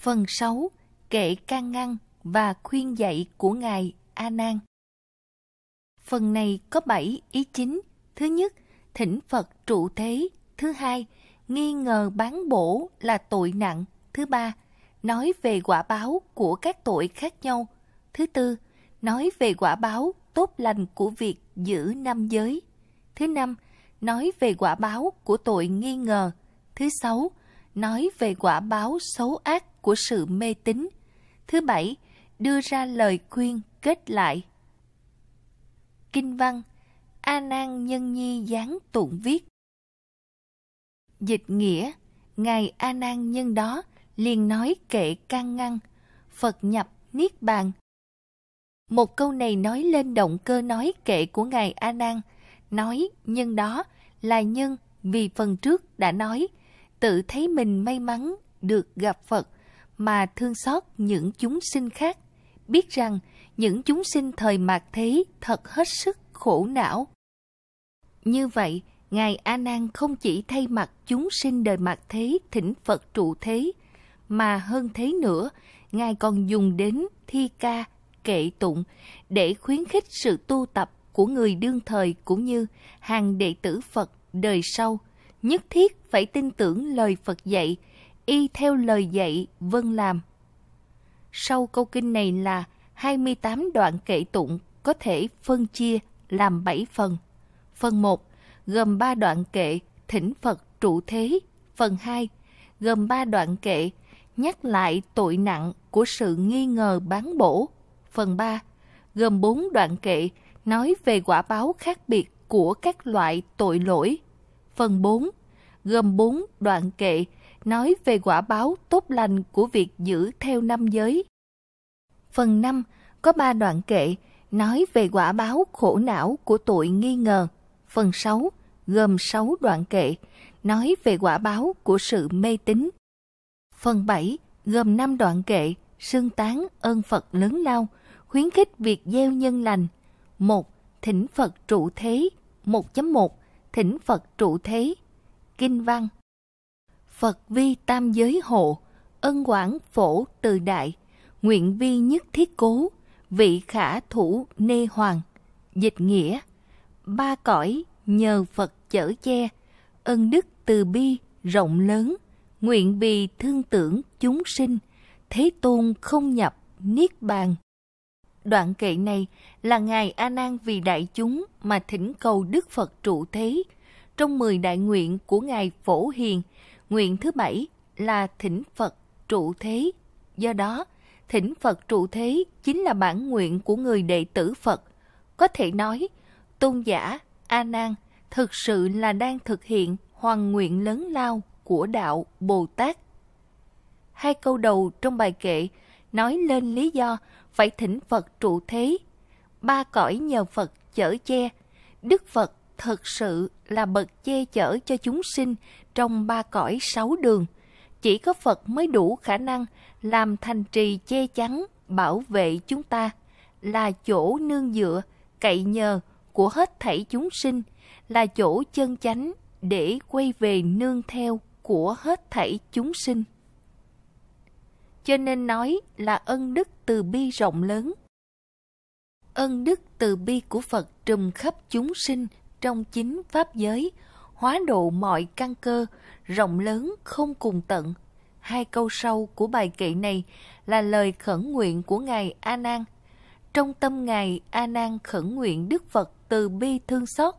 Phần 6. Kệ can ngăn và khuyên dạy của Ngài A Nan. Phần này có 7 ý chính. Thứ nhất, thỉnh Phật trụ thế. Thứ hai, nghi ngờ bán bổ là tội nặng. Thứ ba, nói về quả báo của các tội khác nhau. Thứ tư, nói về quả báo tốt lành của việc giữ năm giới. Thứ năm, nói về quả báo của tội nghi ngờ. Thứ sáu, nói về quả báo xấu ác của sự mê tín. Thứ bảy, đưa ra lời khuyên kết lại. Kinh văn A Nan Nhân Nhi gián tụng viết. Dịch nghĩa, ngài A Nan nhân đó liền nói kệ can ngăn, Phật nhập niết bàn. Một câu này nói lên động cơ nói kệ của ngài A Nan, nói nhân đó là nhân vì phần trước đã nói tự thấy mình may mắn được gặp Phật mà thương xót những chúng sinh khác, biết rằng những chúng sinh thời mạt thế thật hết sức khổ não. Như vậy, Ngài A Nan không chỉ thay mặt chúng sinh đời mạt thế thỉnh Phật trụ thế, mà hơn thế nữa, Ngài còn dùng đến thi ca, kệ tụng để khuyến khích sự tu tập của người đương thời cũng như hàng đệ tử Phật đời sau, nhất thiết phải tin tưởng lời Phật dạy – y theo lời dạy vâng làm. Sau câu kinh này là 28 đoạn kệ tụng có thể phân chia làm 7 phần. Phần 1 gồm 3 đoạn kệ thỉnh Phật trụ thế. Phần 2 gồm 3 đoạn kệ nhắc lại tội nặng của sự nghi ngờ bán bổ. Phần 3 gồm 4 đoạn kệ nói về quả báo khác biệt của các loại tội lỗi. Phần 4 gồm 4 đoạn kệ nói về quả báo tốt lành của việc giữ theo năm giới. Phần 5 có 3 đoạn kệ nói về quả báo khổ não của tội nghi ngờ. Phần 6 gồm 6 đoạn kệ nói về quả báo của sự mê tín. Phần 7 gồm 5 đoạn kệ sương tán ơn Phật lớn lao, khuyến khích việc gieo nhân lành. 1. Thỉnh Phật trụ thế 1.1 Thỉnh Phật trụ thế Kinh văn 1.2 Phật vi tam giới hộ, ân quảng phổ từ đại, nguyện vi nhất thiết cố, vị khả thủ nê hoàng. Dịch nghĩa, ba cõi nhờ Phật chở che, ân đức từ bi rộng lớn, nguyện vì thương tưởng chúng sinh, thế tôn không nhập niết bàn. Đoạn kệ này là Ngài A Nan vì đại chúng mà thỉnh cầu Đức Phật trụ thế. Trong mười đại nguyện của Ngài Phổ Hiền Nguyện thứ bảy là thỉnh Phật trụ thế. Do đó, thỉnh Phật trụ thế chính là bản nguyện của người đệ tử Phật. Có thể nói, tôn giả A Nan thực sự là đang thực hiện hoàn nguyện lớn lao của đạo Bồ Tát. Hai câu đầu trong bài kệ nói lên lý do phải thỉnh Phật trụ thế. Ba cõi nhờ Phật chở che, Đức Phật thật sự là bậc che chở cho chúng sinh trong ba cõi sáu đường. Chỉ có Phật mới đủ khả năng làm thành trì che chắn, bảo vệ chúng ta, là chỗ nương dựa, cậy nhờ của hết thảy chúng sinh, là chỗ chân chánh để quay về nương theo của hết thảy chúng sinh. Cho nên nói là ân đức từ bi rộng lớn. Ân đức từ bi của Phật trùm khắp chúng sinh trong chính Pháp giới, hóa độ mọi căn cơ, rộng lớn không cùng tận. Hai câu sau của bài kệ này là lời khẩn nguyện của Ngài A Nan. Trong tâm Ngài A Nan khẩn nguyện Đức Phật từ bi thương xót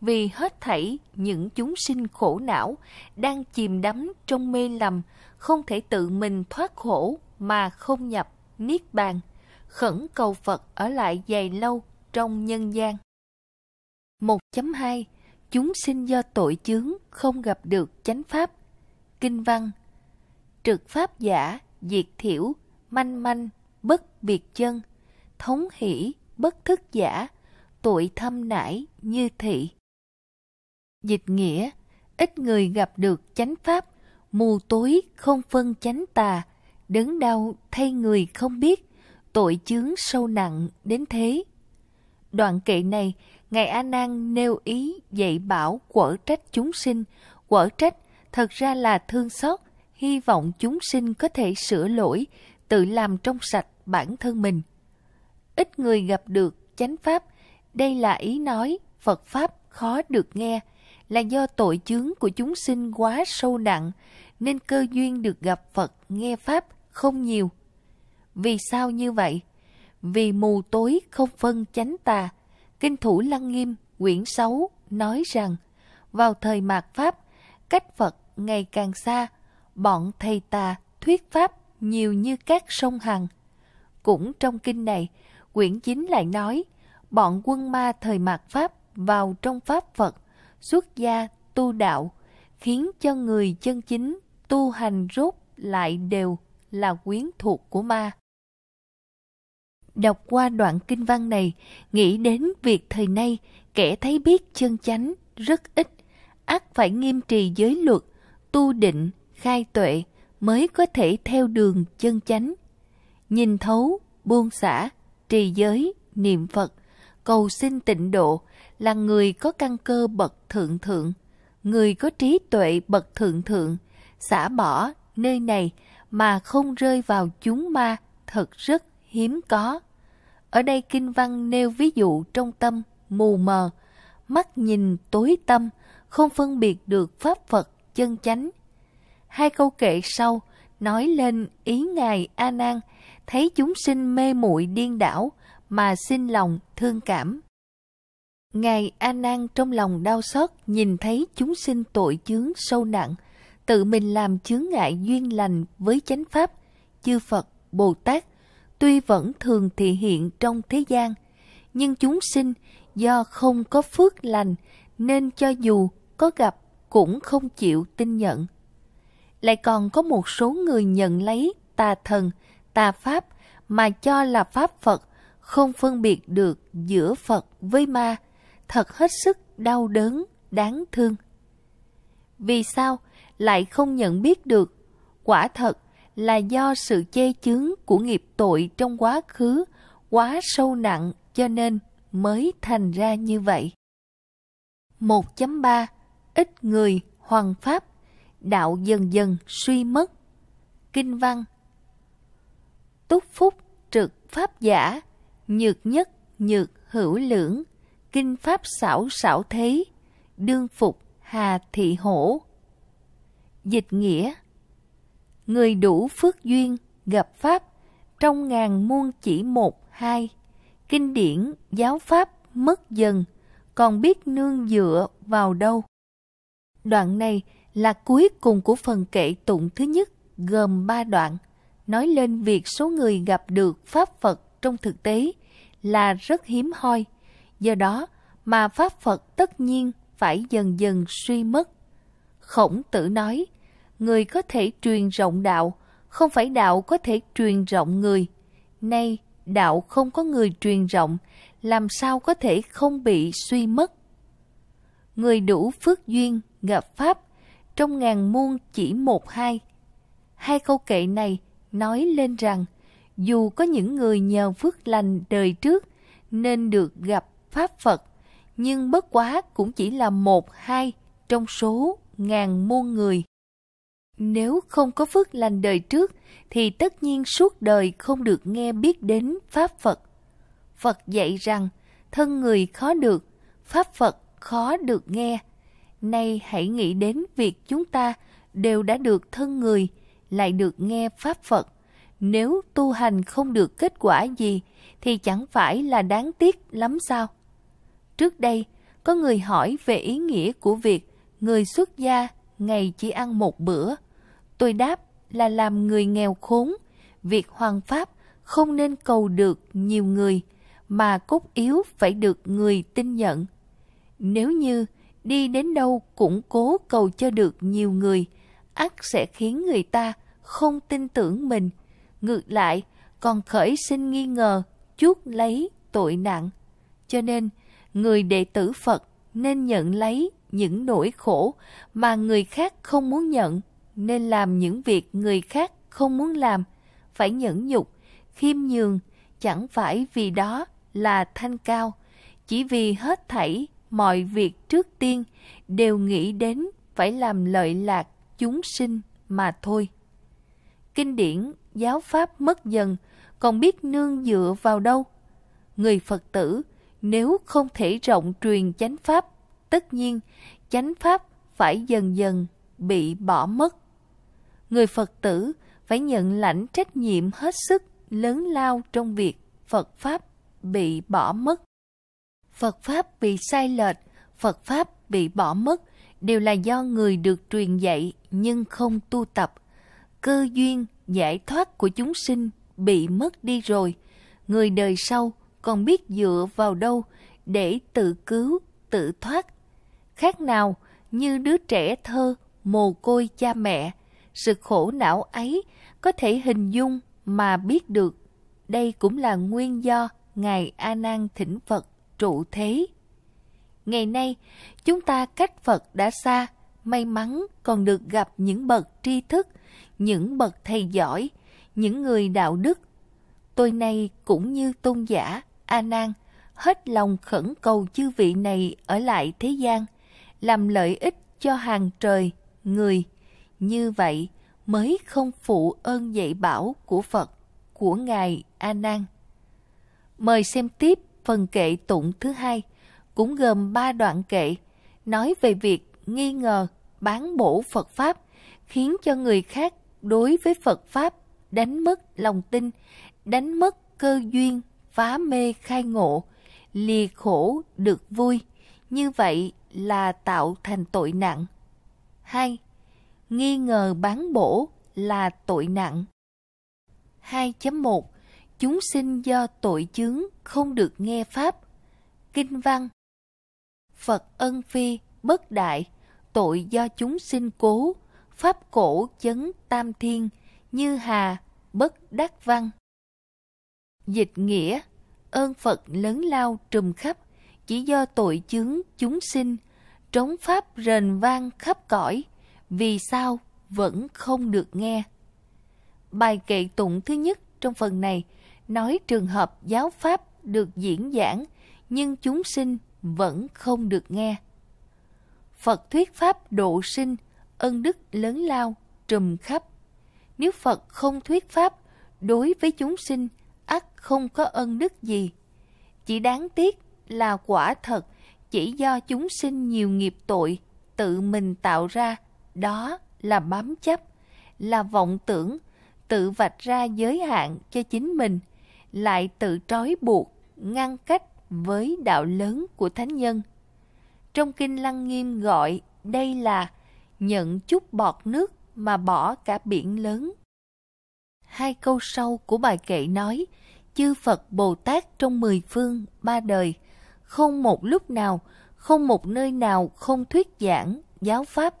vì hết thảy những chúng sinh khổ não đang chìm đắm trong mê lầm, không thể tự mình thoát khổ mà không nhập niết bàn, khẩn cầu Phật ở lại dài lâu trong nhân gian. 1.2 chúng sinh do tội chướng không gặp được chánh pháp. Kinh văn Trực pháp giả, diệt thiểu, manh manh, bất biệt chân, thống hỷ, bất thức giả, tội thâm nải như thị. Dịch nghĩa, ít người gặp được chánh pháp, mù tối không phân chánh tà, đớn đau thay người không biết, tội chướng sâu nặng đến thế. Đoạn kệ này Ngài A Nan nêu ý dạy bảo quở trách chúng sinh, quở trách thật ra là thương xót, hy vọng chúng sinh có thể sửa lỗi, tự làm trong sạch bản thân mình. Ít người gặp được chánh pháp, đây là ý nói Phật pháp khó được nghe là do tội chướng của chúng sinh quá sâu nặng nên cơ duyên được gặp Phật nghe pháp không nhiều. Vì sao như vậy? Vì mù tối không phân chánh tà Kinh Thủ Lăng Nghiêm, quyển 6 nói rằng, vào thời mạt Pháp, cách Phật ngày càng xa, bọn thầy tà thuyết Pháp nhiều như các sông Hằng. Cũng trong kinh này, quyển 9 lại nói, bọn quân ma thời mạt Pháp vào trong Pháp Phật, xuất gia tu đạo, khiến cho người chân chính tu hành rốt lại đều là quyến thuộc của ma. Đọc qua đoạn kinh văn này, nghĩ đến việc thời nay kẻ thấy biết chân chánh rất ít, ắt phải nghiêm trì giới luật, tu định, khai tuệ mới có thể theo đường chân chánh. Nhìn thấu, buông xả, trì giới, niệm Phật, cầu xin tịnh độ là người có căn cơ bậc thượng thượng, người có trí tuệ bậc thượng thượng, xả bỏ nơi này mà không rơi vào chúng ma thật rất hiếm có. Ở đây kinh văn nêu ví dụ trong tâm mù mờ, mắt nhìn tối tâm, không phân biệt được pháp Phật chân chánh. Hai câu kệ sau nói lên ý ngài A Nan thấy chúng sinh mê muội điên đảo mà xin lòng thương cảm. Ngài A Nan trong lòng đau xót nhìn thấy chúng sinh tội chướng sâu nặng, tự mình làm chướng ngại duyên lành với chánh pháp, chư Phật, Bồ Tát tuy vẫn thường thị hiện trong thế gian, nhưng chúng sinh do không có phước lành nên cho dù có gặp cũng không chịu tin nhận. Lại còn có một số người nhận lấy tà thần, tà pháp mà cho là pháp Phật, không phân biệt được giữa Phật với ma, thật hết sức đau đớn, đáng thương. Vì sao lại không nhận biết được? Quả thật, là do sự chê chướng của nghiệp tội trong quá khứ quá sâu nặng cho nên mới thành ra như vậy. 1.3 Ít người hoàng pháp, đạo dần dần suy mất. Kinh văn Túc phúc trực pháp giả, nhược nhất nhược hữu lưỡng, kinh pháp xảo xảo thế, đương phục hà thị hổ. Dịch nghĩa người đủ phước duyên gặp pháp trong ngàn muôn chỉ một hai kinh điển giáo pháp mất dần còn biết nương dựa vào đâu đoạn này là cuối cùng của phần kệ tụng thứ nhất gồm ba đoạn nói lên việc số người gặp được pháp phật trong thực tế là rất hiếm hoi do đó mà pháp phật tất nhiên phải dần dần suy mất khổng tử nói người có thể truyền rộng đạo, không phải đạo có thể truyền rộng người. Nay, đạo không có người truyền rộng, làm sao có thể không bị suy mất? Người đủ phước duyên, gặp Pháp, trong ngàn muôn chỉ một hai. Hai câu kệ này nói lên rằng, dù có những người nhờ phước lành đời trước nên được gặp Pháp Phật, nhưng bất quá cũng chỉ là một hai trong số ngàn muôn người nếu không có phước lành đời trước thì tất nhiên suốt đời không được nghe biết đến pháp Phật. Phật dạy rằng thân người khó được, pháp Phật khó được nghe. Nay hãy nghĩ đến việc chúng ta đều đã được thân người, lại được nghe pháp Phật. Nếu tu hành không được kết quả gì thì chẳng phải là đáng tiếc lắm sao? Trước đây, có người hỏi về ý nghĩa của việc người xuất gia ngày chỉ ăn một bữa Tôi đáp là làm người nghèo khốn, việc hoàng pháp không nên cầu được nhiều người, mà cốt yếu phải được người tin nhận. Nếu như đi đến đâu cũng cố cầu cho được nhiều người, ắt sẽ khiến người ta không tin tưởng mình, ngược lại còn khởi sinh nghi ngờ, chuốc lấy tội nặng. Cho nên, người đệ tử Phật nên nhận lấy những nỗi khổ mà người khác không muốn nhận nên làm những việc người khác không muốn làm, phải nhẫn nhục, khiêm nhường, chẳng phải vì đó là thanh cao, chỉ vì hết thảy mọi việc trước tiên đều nghĩ đến phải làm lợi lạc chúng sinh mà thôi. Kinh điển giáo pháp mất dần, còn biết nương dựa vào đâu? Người Phật tử nếu không thể rộng truyền chánh pháp, tất nhiên chánh pháp phải dần dần bị bỏ mất người Phật tử phải nhận lãnh trách nhiệm hết sức lớn lao trong việc Phật Pháp bị bỏ mất. Phật Pháp bị sai lệch, Phật Pháp bị bỏ mất đều là do người được truyền dạy nhưng không tu tập. Cơ duyên, giải thoát của chúng sinh bị mất đi rồi. Người đời sau còn biết dựa vào đâu để tự cứu, tự thoát. Khác nào như đứa trẻ thơ mồ côi cha mẹ – sự khổ não ấy có thể hình dung mà biết được. Đây cũng là nguyên do Ngài A Nan thỉnh Phật trụ thế. Ngày nay, chúng ta cách Phật đã xa, may mắn còn được gặp những bậc tri thức, những bậc thầy giỏi, những người đạo đức. Tôi nay cũng như tôn giả A Nan hết lòng khẩn cầu chư vị này ở lại thế gian, làm lợi ích cho hàng trời, người như vậy mới không phụ ơn dạy bảo của Phật, của Ngài A Nan. Mời xem tiếp phần kệ tụng thứ hai, cũng gồm ba đoạn kệ, nói về việc nghi ngờ, bán bổ Phật Pháp, khiến cho người khác đối với Phật Pháp đánh mất lòng tin, đánh mất cơ duyên, phá mê khai ngộ, lìa khổ được vui, như vậy là tạo thành tội nặng. 2 nghi ngờ bán bổ là tội nặng. 2.1 Chúng sinh do tội chứng không được nghe Pháp Kinh văn Phật ân phi, bất đại, tội do chúng sinh cố, Pháp cổ chấn tam thiên, như hà, bất đắc văn Dịch nghĩa Ơn Phật lớn lao trùm khắp, chỉ do tội chứng chúng sinh, trống Pháp rền vang khắp cõi, vì sao vẫn không được nghe? Bài kệ tụng thứ nhất trong phần này nói trường hợp giáo pháp được diễn giảng nhưng chúng sinh vẫn không được nghe. Phật thuyết pháp độ sinh, ân đức lớn lao, trùm khắp. Nếu Phật không thuyết pháp, đối với chúng sinh, ắt không có ân đức gì. Chỉ đáng tiếc là quả thật chỉ do chúng sinh nhiều nghiệp tội tự mình tạo ra đó là bám chấp, là vọng tưởng, tự vạch ra giới hạn cho chính mình, lại tự trói buộc, ngăn cách với đạo lớn của thánh nhân. Trong kinh Lăng Nghiêm gọi đây là nhận chút bọt nước mà bỏ cả biển lớn. Hai câu sau của bài kệ nói, chư Phật Bồ Tát trong mười phương, ba đời, không một lúc nào, không một nơi nào không thuyết giảng, giáo pháp,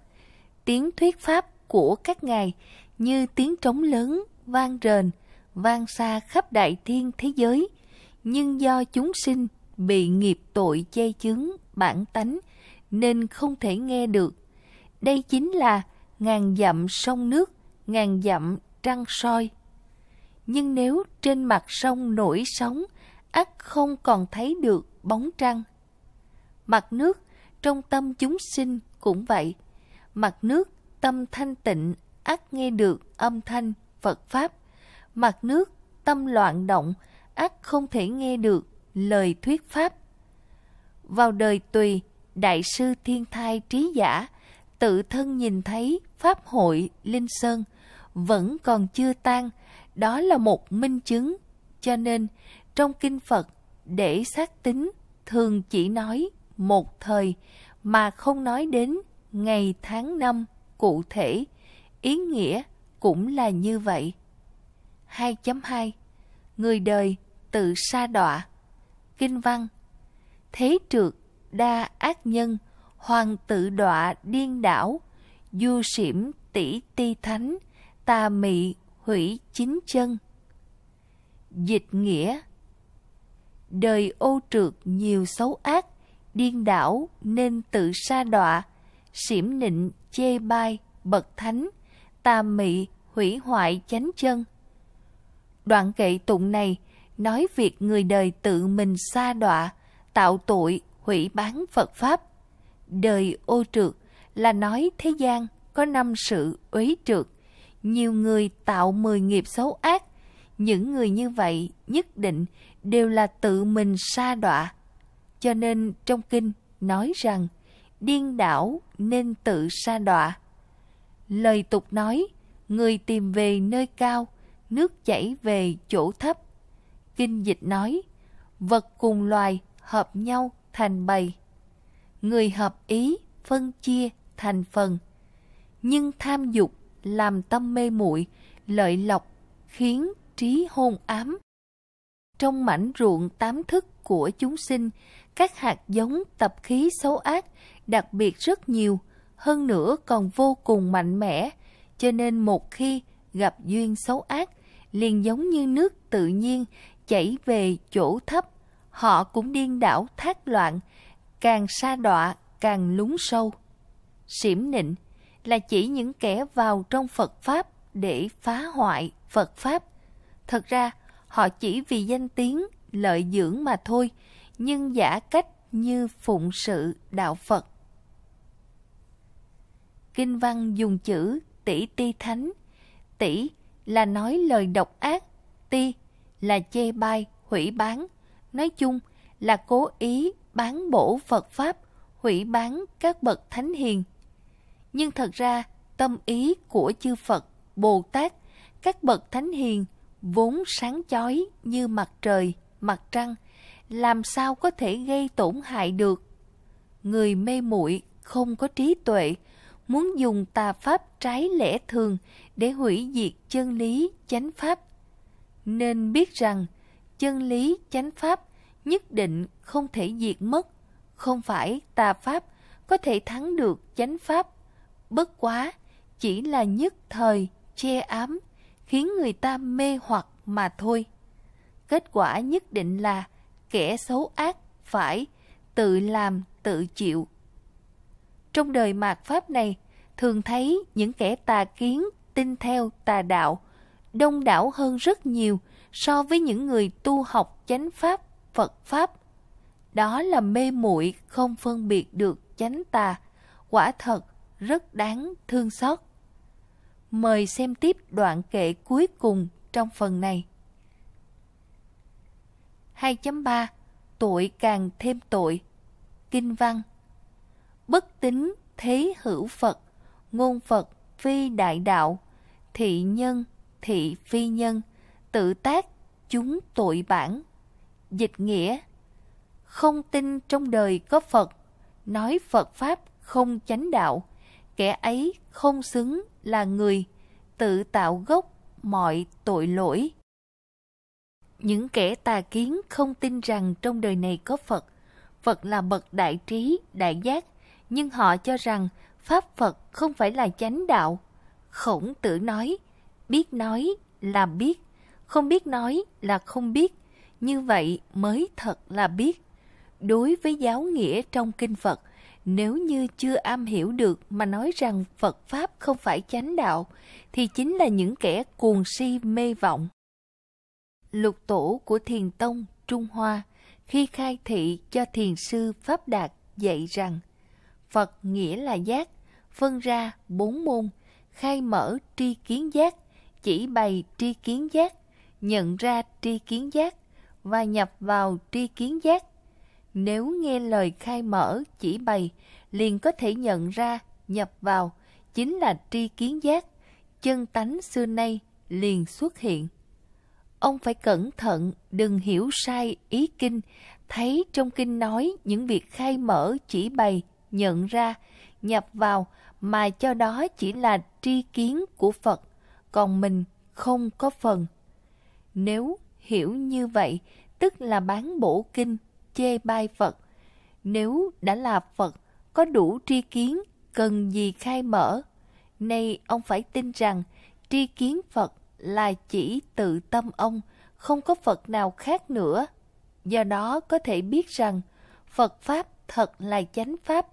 tiếng thuyết pháp của các ngài như tiếng trống lớn vang rền vang xa khắp đại thiên thế giới nhưng do chúng sinh bị nghiệp tội che chướng bản tánh nên không thể nghe được đây chính là ngàn dặm sông nước ngàn dặm trăng soi nhưng nếu trên mặt sông nổi sóng ắt không còn thấy được bóng trăng mặt nước trong tâm chúng sinh cũng vậy mặt nước tâm thanh tịnh ắt nghe được âm thanh Phật pháp, mặt nước tâm loạn động ắt không thể nghe được lời thuyết pháp. Vào đời tùy, đại sư thiên thai trí giả tự thân nhìn thấy pháp hội linh sơn vẫn còn chưa tan, đó là một minh chứng. Cho nên, trong kinh Phật để xác tính thường chỉ nói một thời mà không nói đến ngày tháng năm cụ thể, ý nghĩa cũng là như vậy. 2.2 Người đời tự sa đọa Kinh văn Thế trượt đa ác nhân Hoàng tự đọa điên đảo Du xỉm tỷ ti thánh Tà mị hủy chính chân Dịch nghĩa Đời ô trượt nhiều xấu ác Điên đảo nên tự sa đọa xỉm nịnh, chê bai, bậc thánh, tà mị, hủy hoại chánh chân. Đoạn kệ tụng này nói việc người đời tự mình xa đọa, tạo tội, hủy bán Phật Pháp. Đời ô trượt là nói thế gian có năm sự uế trượt. Nhiều người tạo mười nghiệp xấu ác. Những người như vậy nhất định đều là tự mình xa đọa. Cho nên trong kinh nói rằng điên đảo nên tự sa đọa. Lời tục nói, người tìm về nơi cao, nước chảy về chỗ thấp. Kinh dịch nói, vật cùng loài hợp nhau thành bầy. Người hợp ý phân chia thành phần. Nhưng tham dục làm tâm mê muội, lợi lộc khiến trí hôn ám. Trong mảnh ruộng tám thức của chúng sinh, các hạt giống tập khí xấu ác đặc biệt rất nhiều, hơn nữa còn vô cùng mạnh mẽ, cho nên một khi gặp duyên xấu ác, liền giống như nước tự nhiên chảy về chỗ thấp, họ cũng điên đảo thác loạn, càng xa đọa càng lún sâu. Xỉm nịnh là chỉ những kẻ vào trong Phật Pháp để phá hoại Phật Pháp. Thật ra, họ chỉ vì danh tiếng, lợi dưỡng mà thôi, nhưng giả cách như phụng sự đạo Phật kinh văn dùng chữ tỷ ti thánh. Tỷ là nói lời độc ác, ti là chê bai, hủy bán. Nói chung là cố ý bán bổ Phật Pháp, hủy bán các bậc thánh hiền. Nhưng thật ra, tâm ý của chư Phật, Bồ Tát, các bậc thánh hiền vốn sáng chói như mặt trời, mặt trăng, làm sao có thể gây tổn hại được? Người mê muội không có trí tuệ, muốn dùng tà pháp trái lẽ thường để hủy diệt chân lý chánh pháp nên biết rằng chân lý chánh pháp nhất định không thể diệt mất không phải tà pháp có thể thắng được chánh pháp bất quá chỉ là nhất thời che ám khiến người ta mê hoặc mà thôi kết quả nhất định là kẻ xấu ác phải tự làm tự chịu trong đời mạt Pháp này, thường thấy những kẻ tà kiến, tin theo tà đạo, đông đảo hơn rất nhiều so với những người tu học chánh Pháp, Phật Pháp. Đó là mê muội không phân biệt được chánh tà, quả thật rất đáng thương xót. Mời xem tiếp đoạn kệ cuối cùng trong phần này. 2.3 Tội càng thêm tội Kinh văn bất tính thế hữu Phật, ngôn Phật phi đại đạo, thị nhân thị phi nhân, tự tác chúng tội bản. Dịch nghĩa Không tin trong đời có Phật, nói Phật Pháp không chánh đạo, kẻ ấy không xứng là người, tự tạo gốc mọi tội lỗi. Những kẻ tà kiến không tin rằng trong đời này có Phật, Phật là bậc đại trí, đại giác, nhưng họ cho rằng pháp Phật không phải là chánh đạo. Khổng tử nói, biết nói là biết, không biết nói là không biết, như vậy mới thật là biết. Đối với giáo nghĩa trong kinh Phật, nếu như chưa am hiểu được mà nói rằng Phật Pháp không phải chánh đạo, thì chính là những kẻ cuồng si mê vọng. Lục tổ của Thiền Tông Trung Hoa khi khai thị cho Thiền sư Pháp Đạt dạy rằng – Phật nghĩa là giác, phân ra bốn môn, khai mở tri kiến giác, chỉ bày tri kiến giác, nhận ra tri kiến giác và nhập vào tri kiến giác. Nếu nghe lời khai mở chỉ bày, liền có thể nhận ra, nhập vào, chính là tri kiến giác, chân tánh xưa nay liền xuất hiện. Ông phải cẩn thận, đừng hiểu sai ý kinh, thấy trong kinh nói những việc khai mở chỉ bày nhận ra, nhập vào mà cho đó chỉ là tri kiến của Phật, còn mình không có phần. Nếu hiểu như vậy, tức là bán bổ kinh, chê bai Phật. Nếu đã là Phật, có đủ tri kiến, cần gì khai mở. Nay ông phải tin rằng tri kiến Phật là chỉ tự tâm ông, không có Phật nào khác nữa. Do đó có thể biết rằng Phật Pháp thật là chánh Pháp,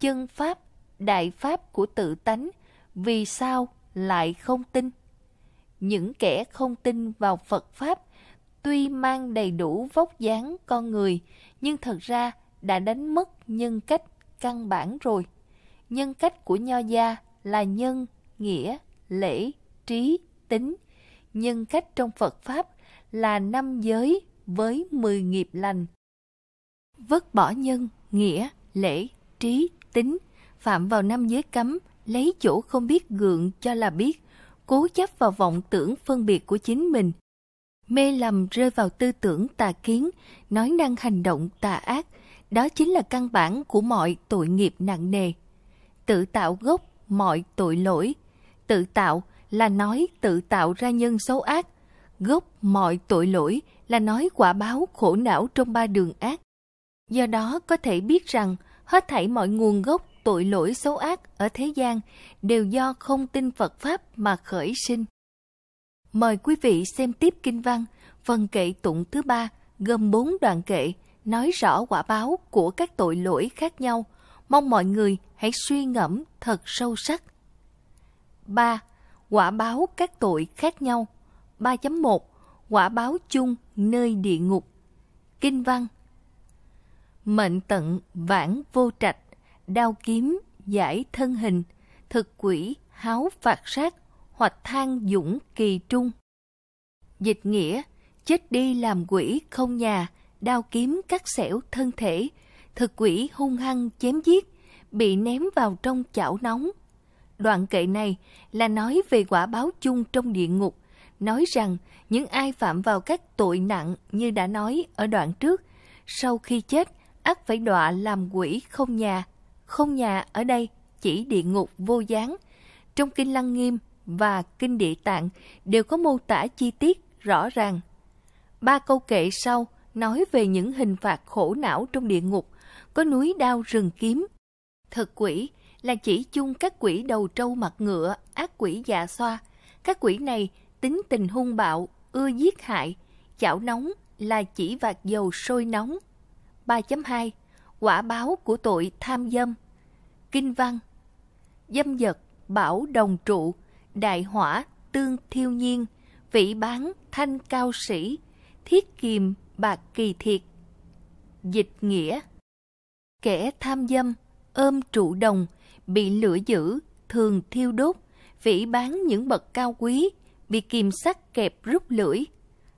chân pháp, đại pháp của tự tánh, vì sao lại không tin? Những kẻ không tin vào Phật Pháp tuy mang đầy đủ vóc dáng con người, nhưng thật ra đã đánh mất nhân cách căn bản rồi. Nhân cách của Nho Gia là nhân, nghĩa, lễ, trí, tính. Nhân cách trong Phật Pháp là năm giới với 10 nghiệp lành. Vứt bỏ nhân, nghĩa, lễ, trí, tính, phạm vào năm giới cấm, lấy chỗ không biết gượng cho là biết, cố chấp vào vọng tưởng phân biệt của chính mình. Mê lầm rơi vào tư tưởng tà kiến, nói năng hành động tà ác, đó chính là căn bản của mọi tội nghiệp nặng nề. Tự tạo gốc mọi tội lỗi, tự tạo là nói tự tạo ra nhân xấu ác, gốc mọi tội lỗi là nói quả báo khổ não trong ba đường ác. Do đó có thể biết rằng hết thảy mọi nguồn gốc tội lỗi xấu ác ở thế gian đều do không tin Phật Pháp mà khởi sinh. Mời quý vị xem tiếp Kinh Văn, phần kệ tụng thứ ba gồm bốn đoạn kệ nói rõ quả báo của các tội lỗi khác nhau. Mong mọi người hãy suy ngẫm thật sâu sắc. 3. Quả báo các tội khác nhau 3.1 Quả báo chung nơi địa ngục Kinh văn mệnh tận vãn vô trạch, đao kiếm giải thân hình, thực quỷ háo phạt sát, hoạch than dũng kỳ trung. Dịch nghĩa, chết đi làm quỷ không nhà, đao kiếm cắt xẻo thân thể, thực quỷ hung hăng chém giết, bị ném vào trong chảo nóng. Đoạn kệ này là nói về quả báo chung trong địa ngục, nói rằng những ai phạm vào các tội nặng như đã nói ở đoạn trước, sau khi chết ắt phải đọa làm quỷ không nhà. Không nhà ở đây chỉ địa ngục vô gián. Trong Kinh Lăng Nghiêm và Kinh Địa Tạng đều có mô tả chi tiết rõ ràng. Ba câu kệ sau nói về những hình phạt khổ não trong địa ngục, có núi đao rừng kiếm. Thật quỷ là chỉ chung các quỷ đầu trâu mặt ngựa, ác quỷ dạ xoa. Các quỷ này tính tình hung bạo, ưa giết hại, chảo nóng là chỉ vạt dầu sôi nóng, 3.2 Quả báo của tội tham dâm Kinh văn Dâm dật, bảo đồng trụ, đại hỏa, tương thiêu nhiên Vĩ bán, thanh cao sĩ, thiết kiềm, bạc kỳ thiệt Dịch nghĩa Kẻ tham dâm, ôm trụ đồng, bị lửa dữ, thường thiêu đốt Vĩ bán những bậc cao quý, bị kìm sắt kẹp rút lưỡi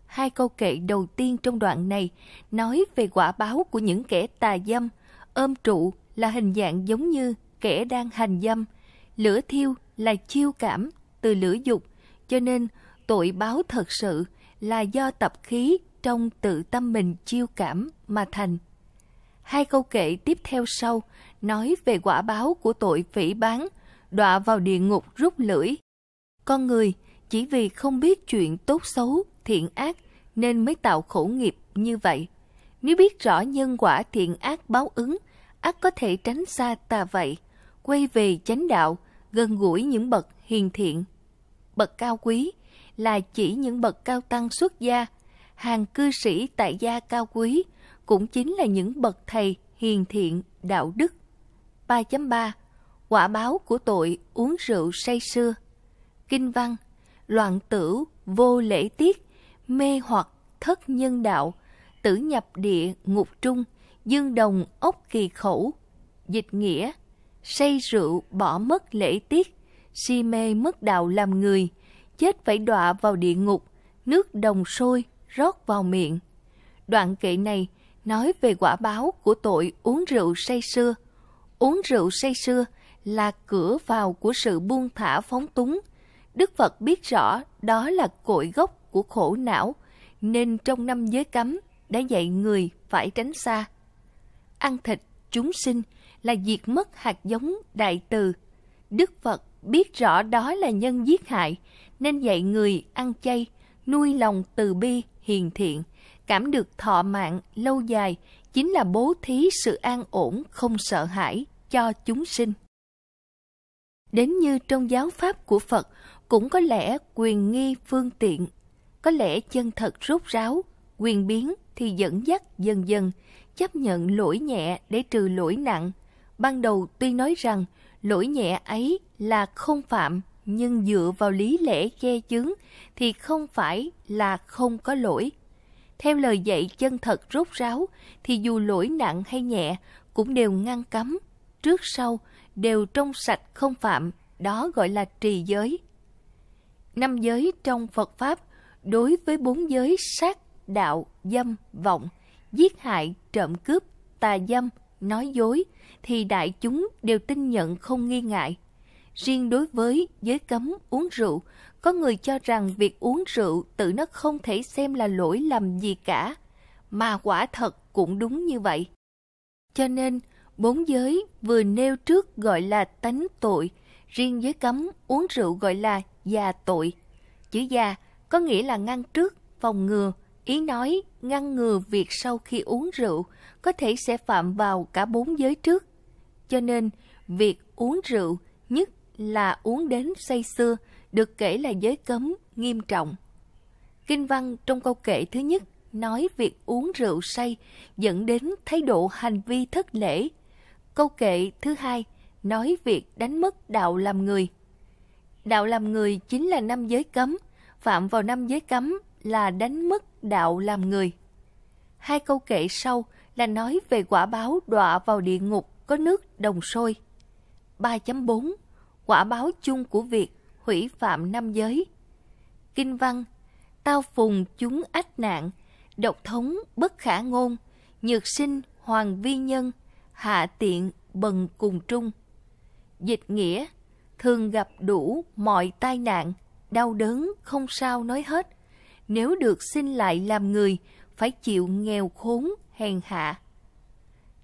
hai câu kệ đầu tiên trong đoạn này nói về quả báo của những kẻ tà dâm. Ôm trụ là hình dạng giống như kẻ đang hành dâm. Lửa thiêu là chiêu cảm từ lửa dục, cho nên tội báo thật sự là do tập khí trong tự tâm mình chiêu cảm mà thành. Hai câu kệ tiếp theo sau nói về quả báo của tội phỉ bán, đọa vào địa ngục rút lưỡi. Con người chỉ vì không biết chuyện tốt xấu thiện ác nên mới tạo khổ nghiệp như vậy. Nếu biết rõ nhân quả thiện ác báo ứng, ác có thể tránh xa tà vậy, quay về chánh đạo, gần gũi những bậc hiền thiện. Bậc cao quý là chỉ những bậc cao tăng xuất gia, hàng cư sĩ tại gia cao quý cũng chính là những bậc thầy hiền thiện, đạo đức. 3.3 Quả báo của tội uống rượu say sưa Kinh văn Loạn tử, vô lễ tiết mê hoặc, thất nhân đạo, tử nhập địa ngục trung, dương đồng ốc kỳ khẩu, dịch nghĩa, say rượu bỏ mất lễ tiết, si mê mất đạo làm người, chết phải đọa vào địa ngục, nước đồng sôi rót vào miệng. Đoạn kệ này nói về quả báo của tội uống rượu say sưa. Uống rượu say sưa là cửa vào của sự buông thả phóng túng. Đức Phật biết rõ đó là cội gốc của khổ não, nên trong năm giới cấm đã dạy người phải tránh xa. Ăn thịt, chúng sinh là diệt mất hạt giống đại từ. Đức Phật biết rõ đó là nhân giết hại, nên dạy người ăn chay, nuôi lòng từ bi, hiền thiện, cảm được thọ mạng lâu dài chính là bố thí sự an ổn không sợ hãi cho chúng sinh. Đến như trong giáo pháp của Phật cũng có lẽ quyền nghi phương tiện có lẽ chân thật rút ráo, quyền biến thì dẫn dắt dần dần, chấp nhận lỗi nhẹ để trừ lỗi nặng. Ban đầu tuy nói rằng lỗi nhẹ ấy là không phạm, nhưng dựa vào lý lẽ che chứng thì không phải là không có lỗi. Theo lời dạy chân thật rốt ráo thì dù lỗi nặng hay nhẹ cũng đều ngăn cấm, trước sau đều trong sạch không phạm, đó gọi là trì giới. Năm giới trong Phật Pháp đối với bốn giới sát, đạo, dâm, vọng, giết hại, trộm cướp, tà dâm, nói dối, thì đại chúng đều tin nhận không nghi ngại. Riêng đối với giới cấm uống rượu, có người cho rằng việc uống rượu tự nó không thể xem là lỗi lầm gì cả, mà quả thật cũng đúng như vậy. Cho nên, bốn giới vừa nêu trước gọi là tánh tội, riêng giới cấm uống rượu gọi là già tội. Chữ già có nghĩa là ngăn trước, phòng ngừa, ý nói ngăn ngừa việc sau khi uống rượu có thể sẽ phạm vào cả bốn giới trước. Cho nên, việc uống rượu, nhất là uống đến say xưa, được kể là giới cấm nghiêm trọng. Kinh văn trong câu kệ thứ nhất nói việc uống rượu say dẫn đến thái độ hành vi thất lễ. Câu kệ thứ hai nói việc đánh mất đạo làm người. Đạo làm người chính là năm giới cấm – phạm vào năm giới cấm là đánh mất đạo làm người. Hai câu kệ sau là nói về quả báo đọa vào địa ngục có nước đồng sôi. 3.4 Quả báo chung của việc hủy phạm năm giới. Kinh văn Tao phùng chúng ách nạn, độc thống bất khả ngôn, nhược sinh hoàng vi nhân, hạ tiện bần cùng trung. Dịch nghĩa thường gặp đủ mọi tai nạn – đau đớn không sao nói hết. Nếu được xin lại làm người, phải chịu nghèo khốn, hèn hạ.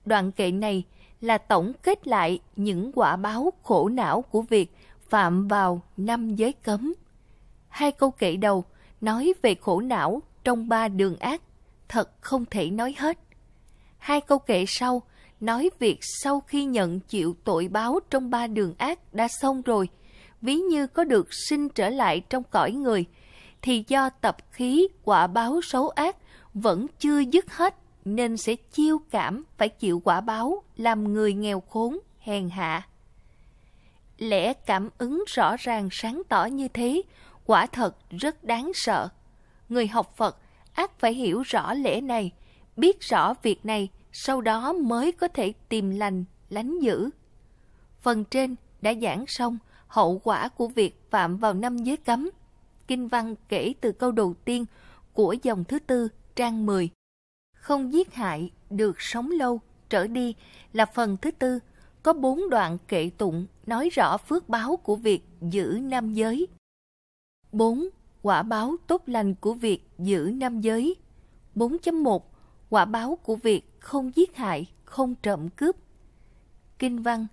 Đoạn kệ này là tổng kết lại những quả báo khổ não của việc phạm vào năm giới cấm. Hai câu kệ đầu nói về khổ não trong ba đường ác, thật không thể nói hết. Hai câu kệ sau nói việc sau khi nhận chịu tội báo trong ba đường ác đã xong rồi – ví như có được sinh trở lại trong cõi người, thì do tập khí quả báo xấu ác vẫn chưa dứt hết nên sẽ chiêu cảm phải chịu quả báo làm người nghèo khốn, hèn hạ. Lẽ cảm ứng rõ ràng sáng tỏ như thế, quả thật rất đáng sợ. Người học Phật ác phải hiểu rõ lẽ này, biết rõ việc này, sau đó mới có thể tìm lành, lánh dữ. Phần trên đã giảng xong, hậu quả của việc phạm vào năm giới cấm. Kinh văn kể từ câu đầu tiên của dòng thứ tư trang 10. Không giết hại, được sống lâu, trở đi là phần thứ tư, có bốn đoạn kệ tụng nói rõ phước báo của việc giữ nam giới. 4. Quả báo tốt lành của việc giữ nam giới. 4.1. Quả báo của việc không giết hại, không trộm cướp. Kinh văn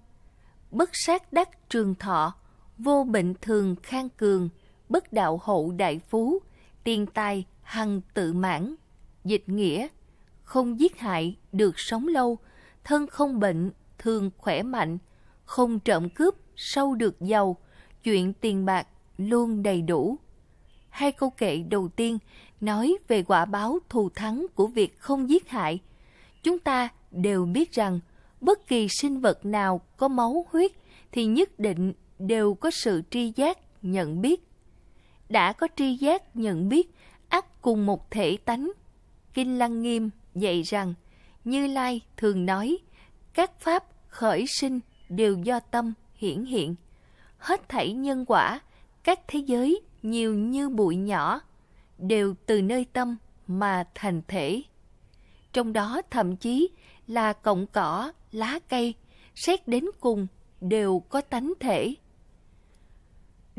Bất sát đắc trường thọ, vô bệnh thường khang cường, bất đạo hậu đại phú, tiền tài hằng tự mãn. Dịch nghĩa, không giết hại, được sống lâu, thân không bệnh, thường khỏe mạnh, không trộm cướp, sâu được giàu, chuyện tiền bạc luôn đầy đủ. Hai câu kệ đầu tiên nói về quả báo thù thắng của việc không giết hại. Chúng ta đều biết rằng bất kỳ sinh vật nào có máu huyết thì nhất định đều có sự tri giác, nhận biết. Đã có tri giác, nhận biết, ắt cùng một thể tánh. Kinh Lăng Nghiêm dạy rằng, Như Lai thường nói, các pháp khởi sinh đều do tâm hiển hiện. Hết thảy nhân quả, các thế giới nhiều như bụi nhỏ, đều từ nơi tâm mà thành thể. Trong đó thậm chí là cọng cỏ, lá cây, xét đến cùng đều có tánh thể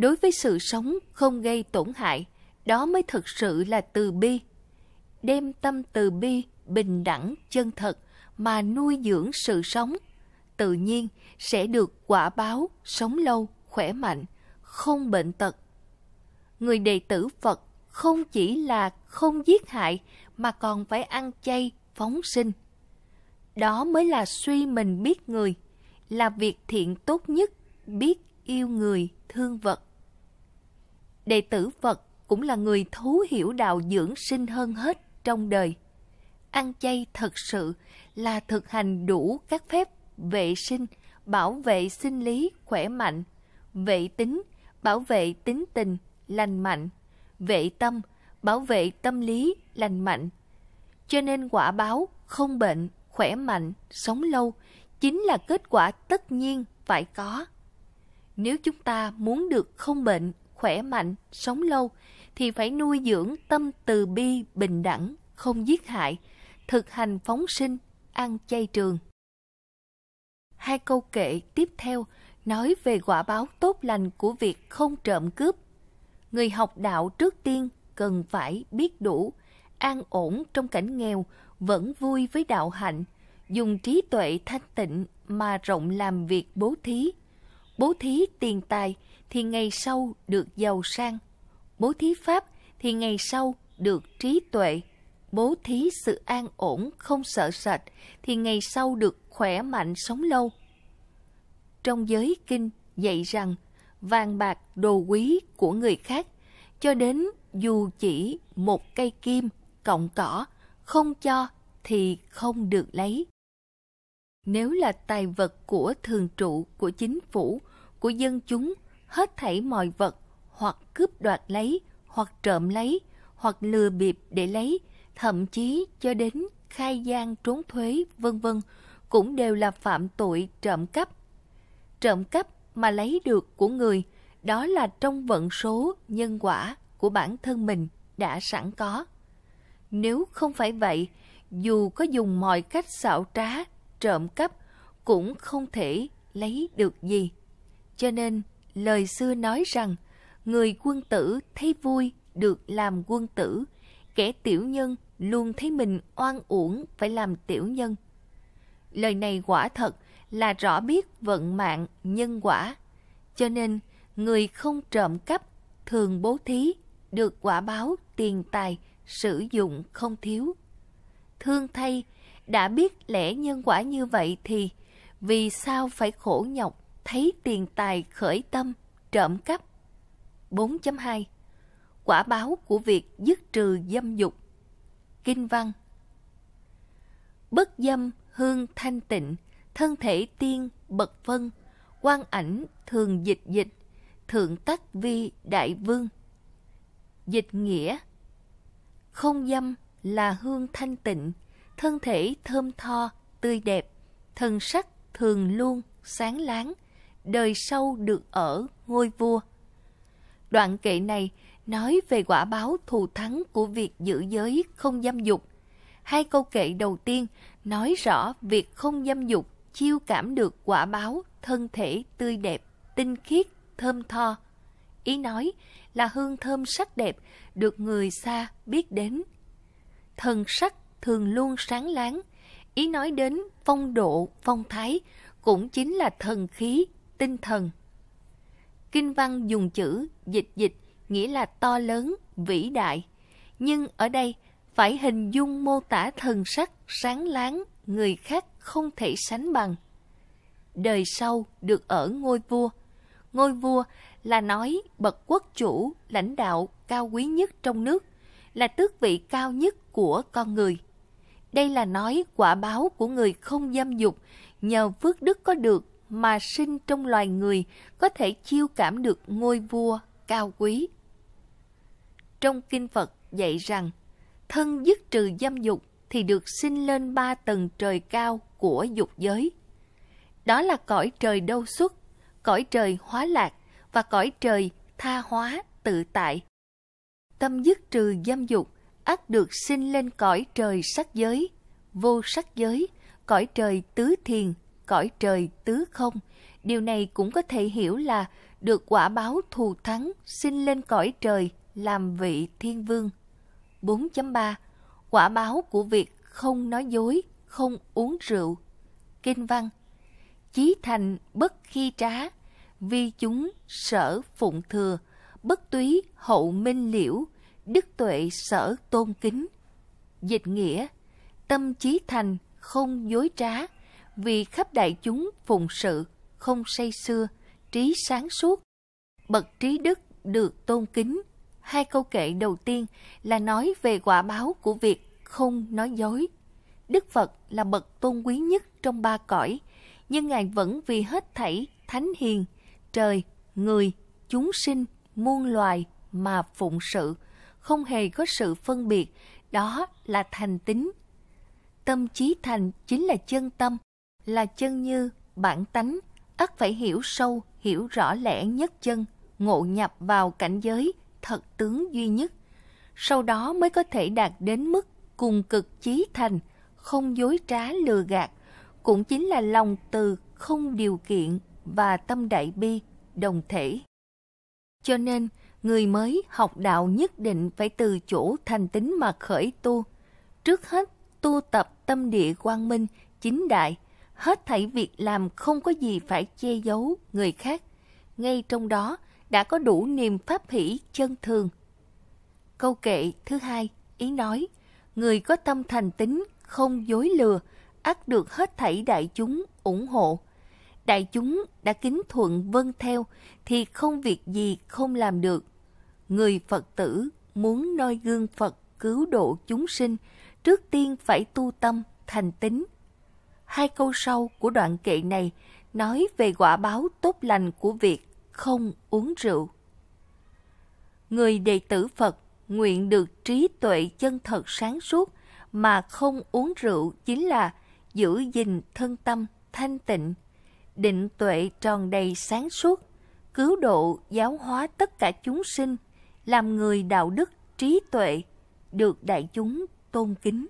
đối với sự sống không gây tổn hại, đó mới thực sự là từ bi. Đem tâm từ bi, bình đẳng, chân thật mà nuôi dưỡng sự sống, tự nhiên sẽ được quả báo sống lâu, khỏe mạnh, không bệnh tật. Người đệ tử Phật không chỉ là không giết hại mà còn phải ăn chay, phóng sinh. Đó mới là suy mình biết người, là việc thiện tốt nhất, biết yêu người, thương vật đệ tử Phật cũng là người thấu hiểu đạo dưỡng sinh hơn hết trong đời. Ăn chay thật sự là thực hành đủ các phép vệ sinh, bảo vệ sinh lý khỏe mạnh, vệ tính, bảo vệ tính tình lành mạnh, vệ tâm, bảo vệ tâm lý lành mạnh. Cho nên quả báo không bệnh, khỏe mạnh, sống lâu chính là kết quả tất nhiên phải có. Nếu chúng ta muốn được không bệnh, khỏe mạnh, sống lâu, thì phải nuôi dưỡng tâm từ bi bình đẳng, không giết hại, thực hành phóng sinh, ăn chay trường. Hai câu kệ tiếp theo nói về quả báo tốt lành của việc không trộm cướp. Người học đạo trước tiên cần phải biết đủ, an ổn trong cảnh nghèo, vẫn vui với đạo hạnh, dùng trí tuệ thanh tịnh mà rộng làm việc bố thí. Bố thí tiền tài thì ngày sau được giàu sang. Bố thí pháp thì ngày sau được trí tuệ. Bố thí sự an ổn không sợ sệt thì ngày sau được khỏe mạnh sống lâu. Trong giới kinh dạy rằng vàng bạc đồ quý của người khác cho đến dù chỉ một cây kim cọng cỏ không cho thì không được lấy nếu là tài vật của thường trụ của chính phủ của dân chúng hết thảy mọi vật hoặc cướp đoạt lấy, hoặc trộm lấy, hoặc lừa bịp để lấy, thậm chí cho đến khai gian trốn thuế, vân vân cũng đều là phạm tội trộm cắp. Trộm cắp mà lấy được của người, đó là trong vận số nhân quả của bản thân mình đã sẵn có. Nếu không phải vậy, dù có dùng mọi cách xảo trá, trộm cắp, cũng không thể lấy được gì. Cho nên, lời xưa nói rằng người quân tử thấy vui được làm quân tử kẻ tiểu nhân luôn thấy mình oan uổng phải làm tiểu nhân lời này quả thật là rõ biết vận mạng nhân quả cho nên người không trộm cắp thường bố thí được quả báo tiền tài sử dụng không thiếu thương thay đã biết lẽ nhân quả như vậy thì vì sao phải khổ nhọc thấy tiền tài khởi tâm, trộm cắp. 4.2 Quả báo của việc dứt trừ dâm dục Kinh văn Bất dâm hương thanh tịnh, thân thể tiên bậc vân, quan ảnh thường dịch dịch, thượng tắc vi đại vương. Dịch nghĩa Không dâm là hương thanh tịnh, thân thể thơm tho, tươi đẹp, thần sắc thường luôn, sáng láng, đời sau được ở ngôi vua. Đoạn kệ này nói về quả báo thù thắng của việc giữ giới không dâm dục. Hai câu kệ đầu tiên nói rõ việc không dâm dục chiêu cảm được quả báo thân thể tươi đẹp, tinh khiết, thơm tho. Ý nói là hương thơm sắc đẹp được người xa biết đến. Thần sắc thường luôn sáng láng. Ý nói đến phong độ, phong thái cũng chính là thần khí tinh thần. Kinh văn dùng chữ dịch dịch nghĩa là to lớn, vĩ đại. Nhưng ở đây phải hình dung mô tả thần sắc sáng láng người khác không thể sánh bằng. Đời sau được ở ngôi vua. Ngôi vua là nói bậc quốc chủ, lãnh đạo cao quý nhất trong nước, là tước vị cao nhất của con người. Đây là nói quả báo của người không dâm dục nhờ phước đức có được mà sinh trong loài người có thể chiêu cảm được ngôi vua cao quý. Trong kinh Phật dạy rằng, thân dứt trừ dâm dục thì được sinh lên ba tầng trời cao của dục giới. Đó là cõi trời đâu xuất, cõi trời hóa lạc và cõi trời tha hóa tự tại. Tâm dứt trừ dâm dục ắt được sinh lên cõi trời sắc giới, vô sắc giới, cõi trời tứ thiền cõi trời tứ không. Điều này cũng có thể hiểu là được quả báo thù thắng sinh lên cõi trời làm vị thiên vương. 4.3 Quả báo của việc không nói dối, không uống rượu. Kinh văn Chí thành bất khi trá, vi chúng sở phụng thừa, bất túy hậu minh liễu, đức tuệ sở tôn kính. Dịch nghĩa Tâm trí thành không dối trá, vì khắp đại chúng phụng sự, không say xưa, trí sáng suốt. Bậc trí đức được tôn kính. Hai câu kệ đầu tiên là nói về quả báo của việc không nói dối. Đức Phật là bậc tôn quý nhất trong ba cõi, nhưng Ngài vẫn vì hết thảy thánh hiền, trời, người, chúng sinh, muôn loài mà phụng sự, không hề có sự phân biệt, đó là thành tính Tâm trí thành chính là chân tâm, là chân như, bản tánh, ắt phải hiểu sâu, hiểu rõ lẽ nhất chân, ngộ nhập vào cảnh giới thật tướng duy nhất. Sau đó mới có thể đạt đến mức cùng cực chí thành, không dối trá lừa gạt, cũng chính là lòng từ không điều kiện và tâm đại bi đồng thể. Cho nên, người mới học đạo nhất định phải từ chỗ thành tính mà khởi tu. Trước hết, tu tập tâm địa quang minh, chính đại, hết thảy việc làm không có gì phải che giấu người khác, ngay trong đó đã có đủ niềm pháp hỷ chân thường. Câu kệ thứ hai, ý nói, người có tâm thành tính, không dối lừa, ắt được hết thảy đại chúng ủng hộ. Đại chúng đã kính thuận vâng theo thì không việc gì không làm được. Người Phật tử muốn noi gương Phật cứu độ chúng sinh, trước tiên phải tu tâm, thành tính, hai câu sau của đoạn kệ này nói về quả báo tốt lành của việc không uống rượu. Người đệ tử Phật nguyện được trí tuệ chân thật sáng suốt mà không uống rượu chính là giữ gìn thân tâm thanh tịnh, định tuệ tròn đầy sáng suốt, cứu độ giáo hóa tất cả chúng sinh, làm người đạo đức trí tuệ, được đại chúng tôn kính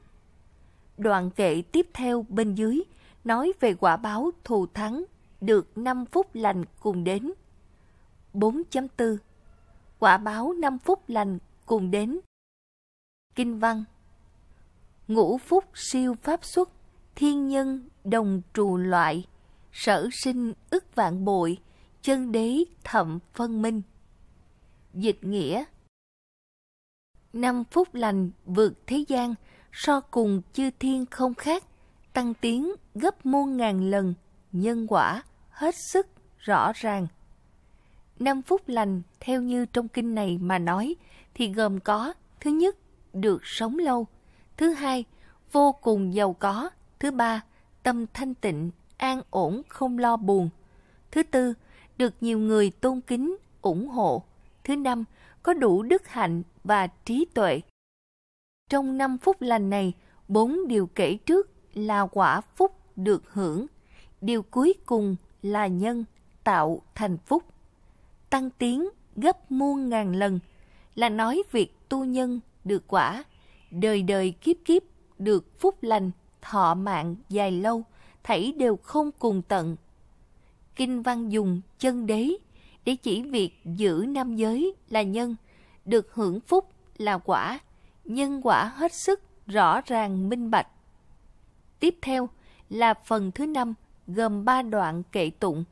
đoạn kệ tiếp theo bên dưới nói về quả báo thù thắng được 5 phút lành cùng đến. 4.4 Quả báo 5 phút lành cùng đến. Kinh văn Ngũ phúc siêu pháp xuất, thiên nhân đồng trù loại, sở sinh ức vạn bội, chân đế thậm phân minh. Dịch nghĩa Năm phút lành vượt thế gian so cùng chư thiên không khác, tăng tiến gấp muôn ngàn lần, nhân quả hết sức rõ ràng. Năm phút lành theo như trong kinh này mà nói thì gồm có thứ nhất được sống lâu, thứ hai vô cùng giàu có, thứ ba tâm thanh tịnh, an ổn không lo buồn, thứ tư được nhiều người tôn kính, ủng hộ, thứ năm có đủ đức hạnh và trí tuệ, trong năm phúc lành này, bốn điều kể trước là quả phúc được hưởng, điều cuối cùng là nhân tạo thành phúc. Tăng tiến gấp muôn ngàn lần là nói việc tu nhân được quả, đời đời kiếp kiếp được phúc lành, thọ mạng dài lâu, thảy đều không cùng tận. Kinh văn dùng chân đế để chỉ việc giữ nam giới là nhân, được hưởng phúc là quả, nhân quả hết sức rõ ràng minh bạch. Tiếp theo là phần thứ năm gồm ba đoạn kệ tụng,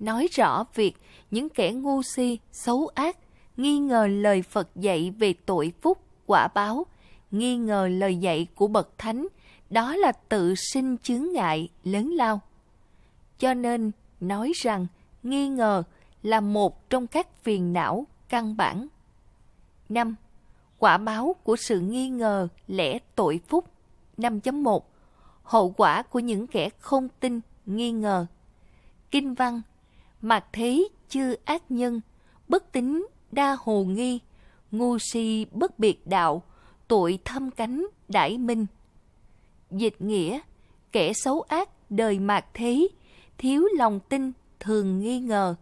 nói rõ việc những kẻ ngu si, xấu ác, nghi ngờ lời Phật dạy về tội phúc, quả báo, nghi ngờ lời dạy của Bậc Thánh, đó là tự sinh chướng ngại lớn lao. Cho nên, nói rằng nghi ngờ là một trong các phiền não căn bản. 5 Quả báo của sự nghi ngờ lẽ tội phúc 5.1 Hậu quả của những kẻ không tin, nghi ngờ Kinh văn Mạc thế chư ác nhân Bất tính đa hồ nghi Ngu si bất biệt đạo Tội thâm cánh đại minh Dịch nghĩa Kẻ xấu ác đời mạc thế Thiếu lòng tin thường nghi ngờ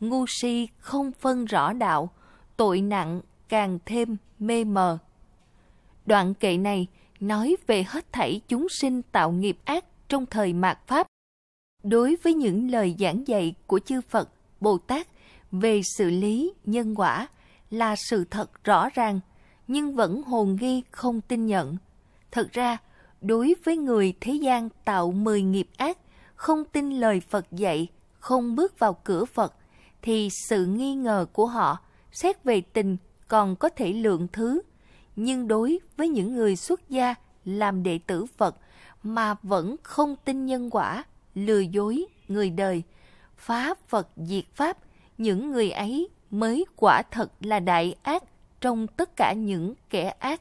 Ngu si không phân rõ đạo Tội nặng càng thêm mê mờ. Đoạn kệ này nói về hết thảy chúng sinh tạo nghiệp ác trong thời mạt Pháp. Đối với những lời giảng dạy của chư Phật, Bồ Tát về xử lý nhân quả là sự thật rõ ràng, nhưng vẫn hồn ghi không tin nhận. Thật ra, đối với người thế gian tạo mười nghiệp ác, không tin lời Phật dạy, không bước vào cửa Phật, thì sự nghi ngờ của họ xét về tình còn có thể lượng thứ, nhưng đối với những người xuất gia làm đệ tử Phật mà vẫn không tin nhân quả, lừa dối người đời, phá Phật diệt Pháp, những người ấy mới quả thật là đại ác trong tất cả những kẻ ác.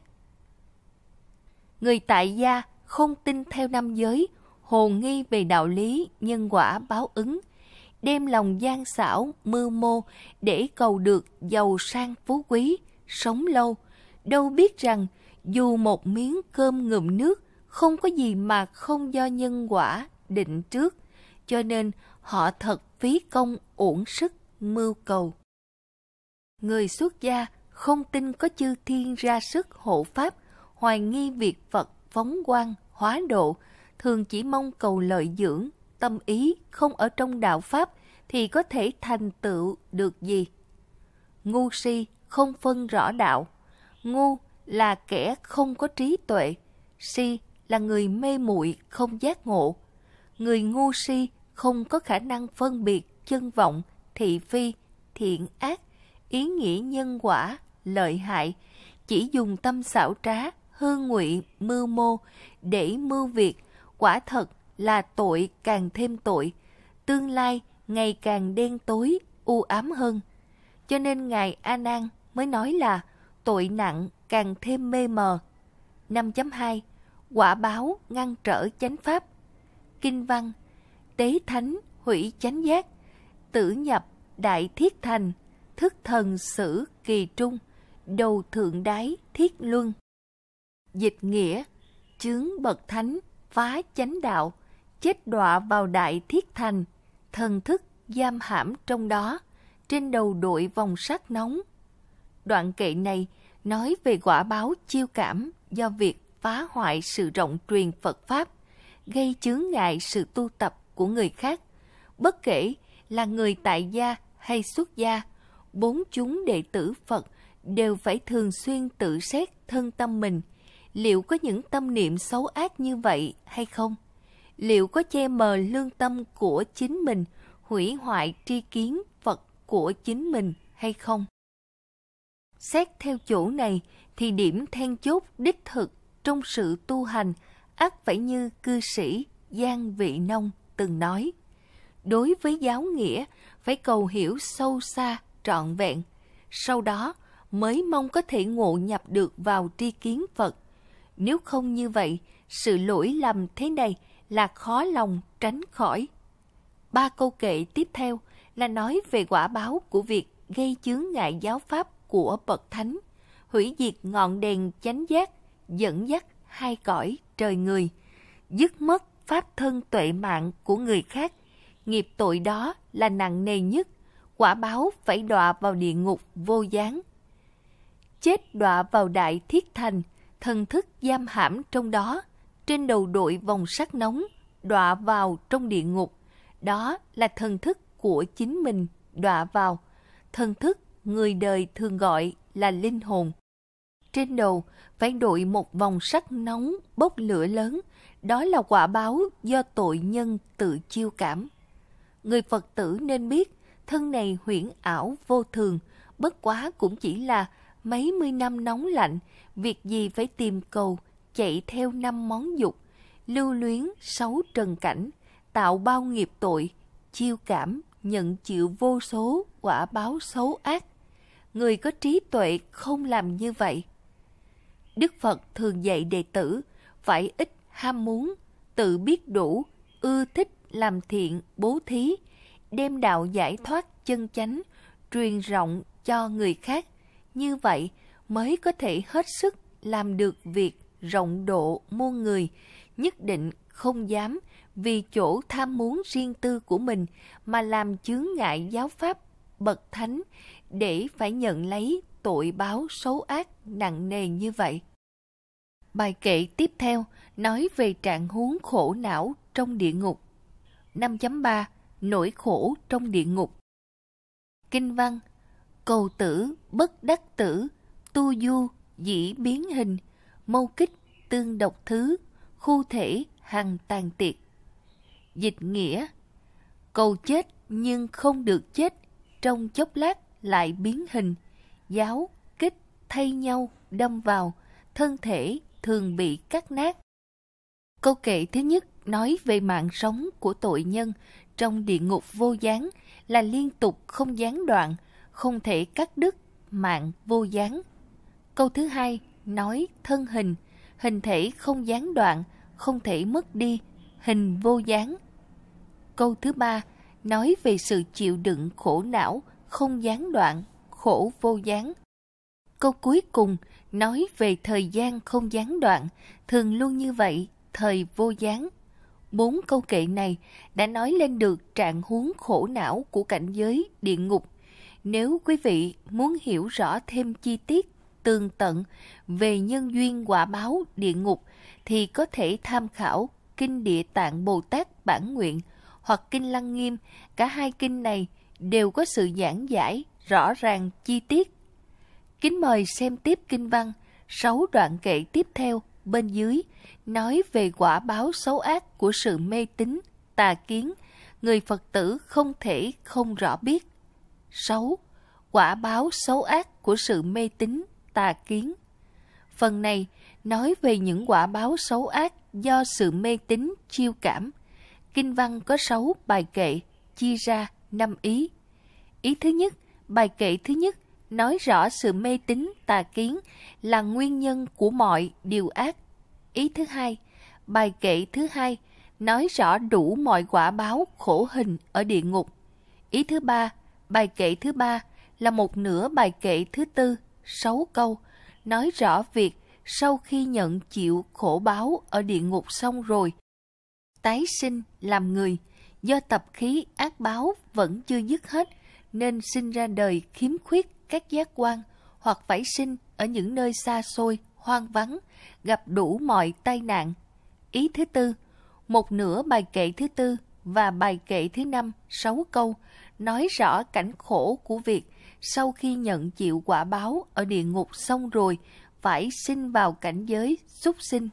Người tại gia không tin theo năm giới, hồ nghi về đạo lý nhân quả báo ứng đem lòng gian xảo, mưu mô để cầu được giàu sang phú quý, sống lâu. Đâu biết rằng dù một miếng cơm ngụm nước không có gì mà không do nhân quả định trước, cho nên họ thật phí công uổng sức mưu cầu. Người xuất gia không tin có chư thiên ra sức hộ pháp, hoài nghi việc Phật phóng quang, hóa độ, thường chỉ mong cầu lợi dưỡng, tâm ý không ở trong đạo Pháp thì có thể thành tựu được gì? Ngu si không phân rõ đạo. Ngu là kẻ không có trí tuệ, si là người mê muội không giác ngộ. Người ngu si không có khả năng phân biệt chân vọng, thị phi, thiện ác, ý nghĩa nhân quả, lợi hại, chỉ dùng tâm xảo trá, hư ngụy, mưu mô để mưu việc, quả thật là tội càng thêm tội, tương lai ngày càng đen tối, u ám hơn. Cho nên Ngài A Nan mới nói là tội nặng càng thêm mê mờ. 5.2 Quả báo ngăn trở chánh pháp Kinh văn Tế thánh hủy chánh giác Tử nhập đại thiết thành Thức thần sử kỳ trung Đầu thượng đái thiết luân Dịch nghĩa Chướng bậc thánh phá chánh đạo chết đọa vào đại thiết thành, thần thức giam hãm trong đó, trên đầu đội vòng sắt nóng. Đoạn kệ này nói về quả báo chiêu cảm do việc phá hoại sự rộng truyền Phật Pháp, gây chướng ngại sự tu tập của người khác, bất kể là người tại gia hay xuất gia, bốn chúng đệ tử Phật đều phải thường xuyên tự xét thân tâm mình, liệu có những tâm niệm xấu ác như vậy hay không? liệu có che mờ lương tâm của chính mình, hủy hoại tri kiến Phật của chính mình hay không? Xét theo chỗ này thì điểm then chốt đích thực trong sự tu hành ắt phải như cư sĩ Giang Vị Nông từng nói. Đối với giáo nghĩa phải cầu hiểu sâu xa, trọn vẹn. Sau đó mới mong có thể ngộ nhập được vào tri kiến Phật. Nếu không như vậy, sự lỗi lầm thế này là khó lòng tránh khỏi. Ba câu kệ tiếp theo là nói về quả báo của việc gây chướng ngại giáo pháp của Bậc Thánh, hủy diệt ngọn đèn chánh giác, dẫn dắt hai cõi trời người, dứt mất pháp thân tuệ mạng của người khác. Nghiệp tội đó là nặng nề nhất, quả báo phải đọa vào địa ngục vô gián. Chết đọa vào đại thiết thành, thần thức giam hãm trong đó, trên đầu đội vòng sắt nóng, đọa vào trong địa ngục. Đó là thần thức của chính mình đọa vào. Thần thức người đời thường gọi là linh hồn. Trên đầu phải đội một vòng sắt nóng bốc lửa lớn, đó là quả báo do tội nhân tự chiêu cảm. Người Phật tử nên biết thân này huyễn ảo vô thường, bất quá cũng chỉ là mấy mươi năm nóng lạnh, việc gì phải tìm cầu – chạy theo năm món dục, lưu luyến sáu trần cảnh, tạo bao nghiệp tội, chiêu cảm, nhận chịu vô số quả báo xấu ác. Người có trí tuệ không làm như vậy. Đức Phật thường dạy đệ tử phải ít ham muốn, tự biết đủ, ưa thích làm thiện, bố thí, đem đạo giải thoát chân chánh, truyền rộng cho người khác. Như vậy mới có thể hết sức làm được việc rộng độ muôn người, nhất định không dám vì chỗ tham muốn riêng tư của mình mà làm chướng ngại giáo pháp bậc thánh để phải nhận lấy tội báo xấu ác nặng nề như vậy. Bài kệ tiếp theo nói về trạng huống khổ não trong địa ngục. 5.3 Nỗi khổ trong địa ngục Kinh văn Cầu tử bất đắc tử, tu du dĩ biến hình, mâu kích, tương độc thứ, khu thể, hằng tàn tiệt. Dịch nghĩa, cầu chết nhưng không được chết, trong chốc lát lại biến hình, giáo, kích, thay nhau, đâm vào, thân thể thường bị cắt nát. Câu kệ thứ nhất nói về mạng sống của tội nhân trong địa ngục vô gián là liên tục không gián đoạn, không thể cắt đứt mạng vô gián. Câu thứ hai nói thân hình, hình thể không gián đoạn, không thể mất đi, hình vô gián. Câu thứ ba nói về sự chịu đựng khổ não, không gián đoạn, khổ vô gián. Câu cuối cùng nói về thời gian không gián đoạn, thường luôn như vậy, thời vô gián. Bốn câu kệ này đã nói lên được trạng huống khổ não của cảnh giới địa ngục. Nếu quý vị muốn hiểu rõ thêm chi tiết tường tận về nhân duyên quả báo địa ngục thì có thể tham khảo Kinh Địa Tạng Bồ Tát Bản Nguyện hoặc Kinh Lăng Nghiêm, cả hai kinh này đều có sự giảng giải rõ ràng chi tiết. Kính mời xem tiếp kinh văn sáu đoạn kệ tiếp theo bên dưới nói về quả báo xấu ác của sự mê tín, tà kiến, người Phật tử không thể không rõ biết. sáu Quả báo xấu ác của sự mê tín, tà kiến. Phần này nói về những quả báo xấu ác do sự mê tín chiêu cảm. Kinh văn có 6 bài kệ chia ra 5 ý. Ý thứ nhất, bài kệ thứ nhất nói rõ sự mê tín tà kiến là nguyên nhân của mọi điều ác. Ý thứ hai, bài kệ thứ hai nói rõ đủ mọi quả báo khổ hình ở địa ngục. Ý thứ ba, bài kệ thứ ba là một nửa bài kệ thứ tư sáu câu, nói rõ việc sau khi nhận chịu khổ báo ở địa ngục xong rồi, tái sinh làm người, do tập khí ác báo vẫn chưa dứt hết, nên sinh ra đời khiếm khuyết các giác quan hoặc phải sinh ở những nơi xa xôi, hoang vắng, gặp đủ mọi tai nạn. Ý thứ tư, một nửa bài kệ thứ tư và bài kệ thứ năm, sáu câu, nói rõ cảnh khổ của việc sau khi nhận chịu quả báo ở địa ngục xong rồi, phải sinh vào cảnh giới súc sinh.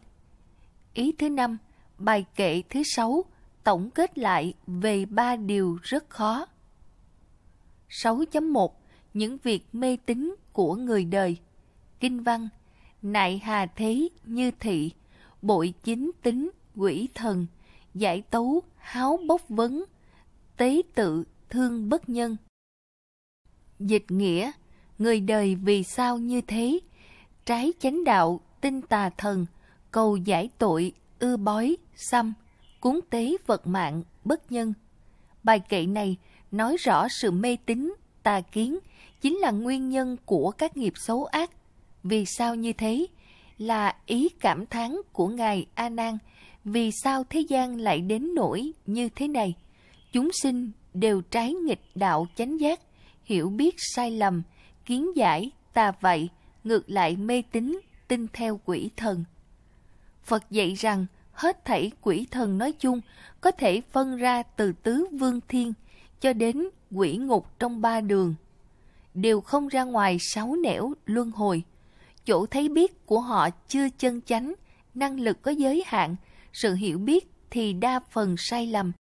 Ý thứ năm, bài kệ thứ sáu, tổng kết lại về ba điều rất khó. 6.1 Những việc mê tín của người đời Kinh văn Nại hà thế như thị Bội chính tính quỷ thần Giải tấu háo bốc vấn Tế tự thương bất nhân dịch nghĩa, người đời vì sao như thế, trái chánh đạo, tinh tà thần, cầu giải tội, ư bói, xăm, cúng tế vật mạng, bất nhân. Bài kệ này nói rõ sự mê tín, tà kiến chính là nguyên nhân của các nghiệp xấu ác. Vì sao như thế? Là ý cảm thán của ngài A Nan, vì sao thế gian lại đến nỗi như thế này? Chúng sinh đều trái nghịch đạo chánh giác, hiểu biết sai lầm, kiến giải, tà vậy, ngược lại mê tín, tin theo quỷ thần. Phật dạy rằng hết thảy quỷ thần nói chung có thể phân ra từ tứ vương thiên cho đến quỷ ngục trong ba đường. Đều không ra ngoài sáu nẻo luân hồi. Chỗ thấy biết của họ chưa chân chánh, năng lực có giới hạn, sự hiểu biết thì đa phần sai lầm.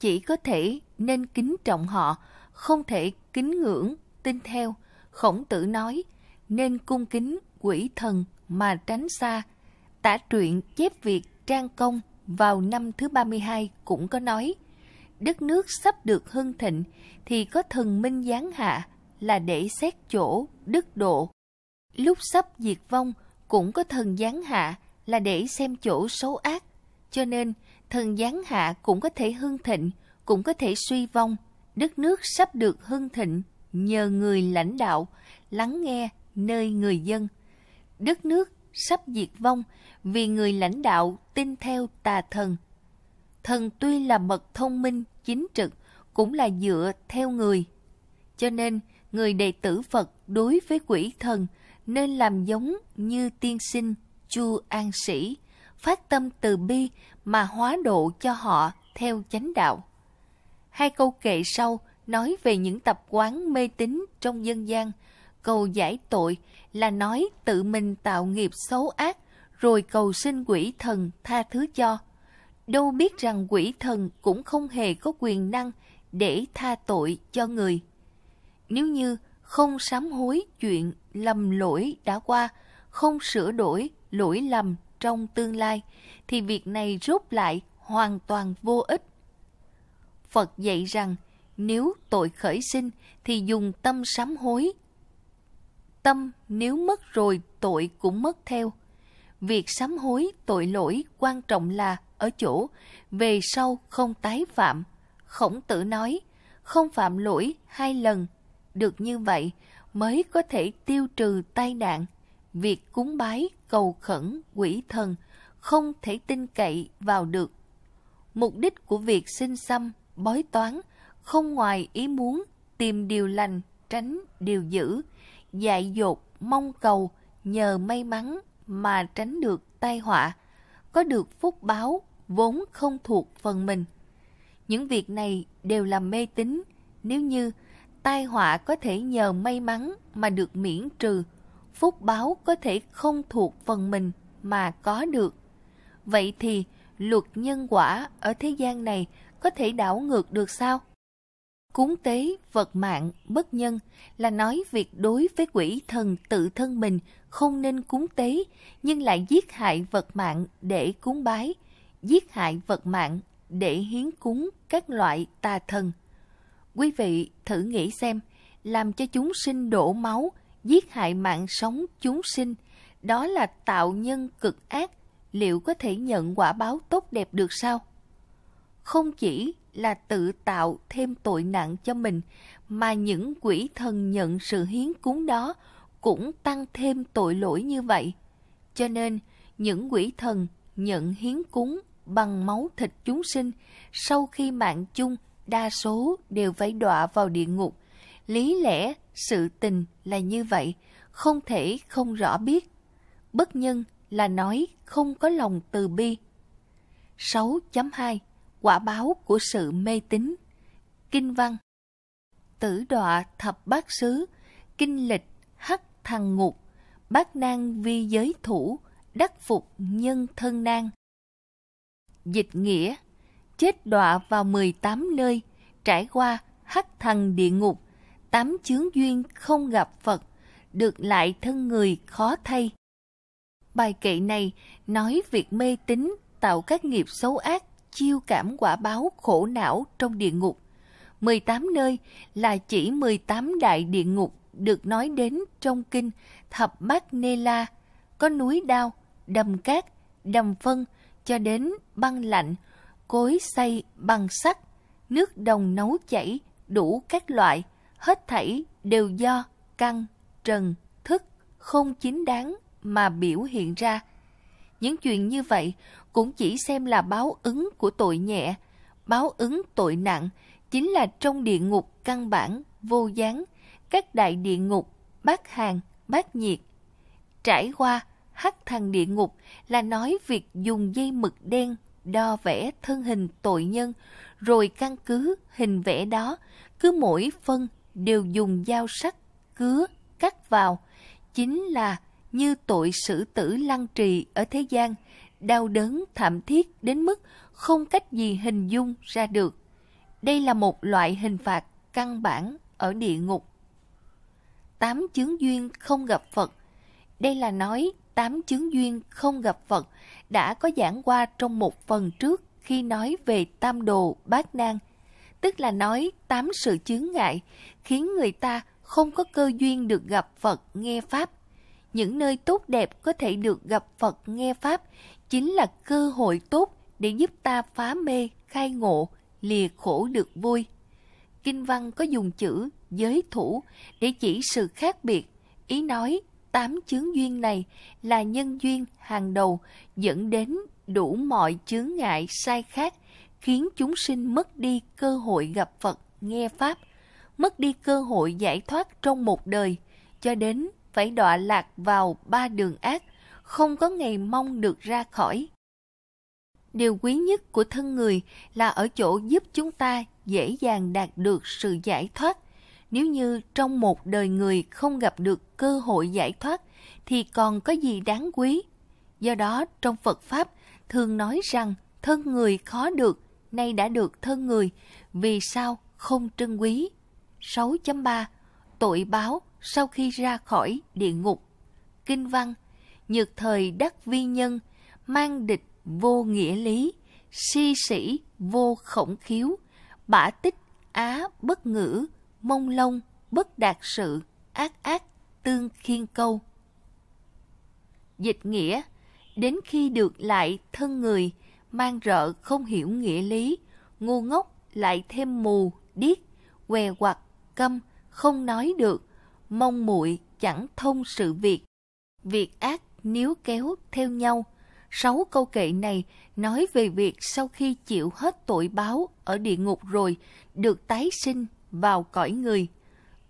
Chỉ có thể nên kính trọng họ không thể kính ngưỡng, tin theo. Khổng tử nói, nên cung kính quỷ thần mà tránh xa. Tả truyện chép việc trang công vào năm thứ 32 cũng có nói, đất nước sắp được hưng thịnh thì có thần minh giáng hạ là để xét chỗ, đức độ. Lúc sắp diệt vong cũng có thần giáng hạ là để xem chỗ xấu ác. Cho nên, thần giáng hạ cũng có thể hưng thịnh, cũng có thể suy vong – đất nước sắp được hưng thịnh nhờ người lãnh đạo lắng nghe nơi người dân. Đất nước sắp diệt vong vì người lãnh đạo tin theo tà thần. Thần tuy là bậc thông minh, chính trực, cũng là dựa theo người. Cho nên, người đệ tử Phật đối với quỷ thần nên làm giống như tiên sinh Chu An Sĩ, phát tâm từ bi mà hóa độ cho họ theo chánh đạo. Hai câu kệ sau nói về những tập quán mê tín trong dân gian. Cầu giải tội là nói tự mình tạo nghiệp xấu ác, rồi cầu xin quỷ thần tha thứ cho. Đâu biết rằng quỷ thần cũng không hề có quyền năng để tha tội cho người. Nếu như không sám hối chuyện lầm lỗi đã qua, không sửa đổi lỗi lầm trong tương lai, thì việc này rút lại hoàn toàn vô ích. Phật dạy rằng nếu tội khởi sinh thì dùng tâm sám hối. Tâm nếu mất rồi tội cũng mất theo. Việc sám hối tội lỗi quan trọng là ở chỗ về sau không tái phạm. Khổng tử nói, không phạm lỗi hai lần. Được như vậy mới có thể tiêu trừ tai nạn. Việc cúng bái, cầu khẩn, quỷ thần không thể tin cậy vào được. Mục đích của việc sinh xăm bói toán, không ngoài ý muốn, tìm điều lành, tránh điều dữ, dại dột, mong cầu, nhờ may mắn mà tránh được tai họa, có được phúc báo vốn không thuộc phần mình. Những việc này đều là mê tín, nếu như tai họa có thể nhờ may mắn mà được miễn trừ, phúc báo có thể không thuộc phần mình mà có được. Vậy thì luật nhân quả ở thế gian này có thể đảo ngược được sao? Cúng tế, vật mạng, bất nhân là nói việc đối với quỷ thần tự thân mình không nên cúng tế, nhưng lại giết hại vật mạng để cúng bái, giết hại vật mạng để hiến cúng các loại tà thần. Quý vị thử nghĩ xem, làm cho chúng sinh đổ máu, giết hại mạng sống chúng sinh, đó là tạo nhân cực ác, liệu có thể nhận quả báo tốt đẹp được sao? không chỉ là tự tạo thêm tội nặng cho mình mà những quỷ thần nhận sự hiến cúng đó cũng tăng thêm tội lỗi như vậy. Cho nên, những quỷ thần nhận hiến cúng bằng máu thịt chúng sinh sau khi mạng chung đa số đều phải đọa vào địa ngục. Lý lẽ, sự tình là như vậy, không thể không rõ biết. Bất nhân là nói không có lòng từ bi. 6.2 quả báo của sự mê tín kinh văn tử đọa thập bát sứ kinh lịch hắc thằng ngục bát nang vi giới thủ đắc phục nhân thân nan dịch nghĩa chết đọa vào 18 nơi trải qua hắc thằng địa ngục tám chướng duyên không gặp phật được lại thân người khó thay bài kệ này nói việc mê tín tạo các nghiệp xấu ác chiêu cảm quả báo khổ não trong địa ngục. 18 nơi là chỉ 18 đại địa ngục được nói đến trong kinh Thập Bát Nê La, có núi đao, đầm cát, đầm phân cho đến băng lạnh, cối xay bằng sắt, nước đồng nấu chảy đủ các loại, hết thảy đều do căn, trần, thức không chính đáng mà biểu hiện ra. Những chuyện như vậy cũng chỉ xem là báo ứng của tội nhẹ, báo ứng tội nặng chính là trong địa ngục căn bản, vô gián, các đại địa ngục, bát hàn bát nhiệt. Trải qua hắc thần địa ngục là nói việc dùng dây mực đen đo vẽ thân hình tội nhân, rồi căn cứ hình vẽ đó, cứ mỗi phân đều dùng dao sắc cứa cắt vào, chính là như tội sử tử lăng trì ở thế gian đau đớn thảm thiết đến mức không cách gì hình dung ra được. Đây là một loại hình phạt căn bản ở địa ngục. Tám chứng duyên không gặp Phật. Đây là nói tám chứng duyên không gặp Phật đã có giảng qua trong một phần trước khi nói về tam đồ bát nan, tức là nói tám sự chướng ngại khiến người ta không có cơ duyên được gặp Phật nghe Pháp. Những nơi tốt đẹp có thể được gặp Phật nghe Pháp, chính là cơ hội tốt để giúp ta phá mê, khai ngộ, lìa khổ được vui. Kinh văn có dùng chữ giới thủ để chỉ sự khác biệt, ý nói tám chướng duyên này là nhân duyên hàng đầu dẫn đến đủ mọi chướng ngại sai khác khiến chúng sinh mất đi cơ hội gặp Phật, nghe Pháp, mất đi cơ hội giải thoát trong một đời, cho đến phải đọa lạc vào ba đường ác – không có ngày mong được ra khỏi. Điều quý nhất của thân người là ở chỗ giúp chúng ta dễ dàng đạt được sự giải thoát. Nếu như trong một đời người không gặp được cơ hội giải thoát thì còn có gì đáng quý. Do đó trong Phật Pháp thường nói rằng thân người khó được, nay đã được thân người, vì sao không trân quý? 6.3 Tội báo sau khi ra khỏi địa ngục Kinh văn nhược thời đắc vi nhân, mang địch vô nghĩa lý, si sĩ vô khổng khiếu, bả tích á bất ngữ, mông lông bất đạt sự, ác ác tương khiên câu. Dịch nghĩa, đến khi được lại thân người, mang rợ không hiểu nghĩa lý, ngu ngốc lại thêm mù, điếc, què quặt, câm, không nói được, mong muội chẳng thông sự việc. Việc ác níu kéo theo nhau. Sáu câu kệ này nói về việc sau khi chịu hết tội báo ở địa ngục rồi, được tái sinh vào cõi người.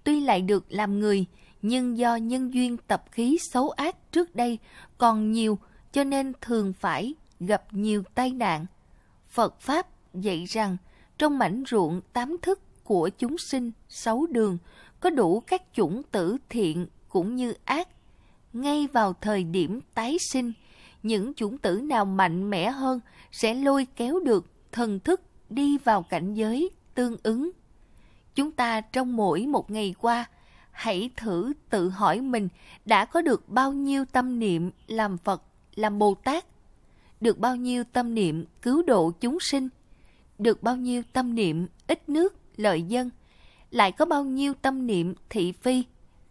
Tuy lại được làm người, nhưng do nhân duyên tập khí xấu ác trước đây còn nhiều cho nên thường phải gặp nhiều tai nạn. Phật Pháp dạy rằng trong mảnh ruộng tám thức của chúng sinh sáu đường có đủ các chủng tử thiện cũng như ác ngay vào thời điểm tái sinh, những chủng tử nào mạnh mẽ hơn sẽ lôi kéo được thần thức đi vào cảnh giới tương ứng. Chúng ta trong mỗi một ngày qua, hãy thử tự hỏi mình đã có được bao nhiêu tâm niệm làm Phật, làm Bồ Tát, được bao nhiêu tâm niệm cứu độ chúng sinh, được bao nhiêu tâm niệm ít nước, lợi dân, lại có bao nhiêu tâm niệm thị phi,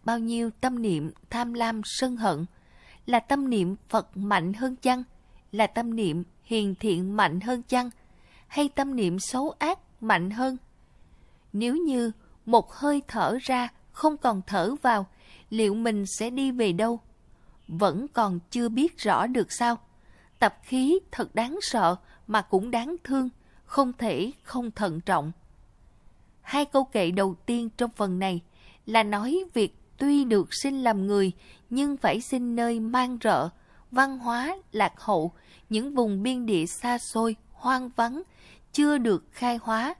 bao nhiêu tâm niệm tham lam sân hận là tâm niệm phật mạnh hơn chăng là tâm niệm hiền thiện mạnh hơn chăng hay tâm niệm xấu ác mạnh hơn nếu như một hơi thở ra không còn thở vào liệu mình sẽ đi về đâu vẫn còn chưa biết rõ được sao tập khí thật đáng sợ mà cũng đáng thương không thể không thận trọng hai câu kệ đầu tiên trong phần này là nói việc tuy được sinh làm người nhưng phải sinh nơi mang rợ, văn hóa, lạc hậu, những vùng biên địa xa xôi, hoang vắng, chưa được khai hóa.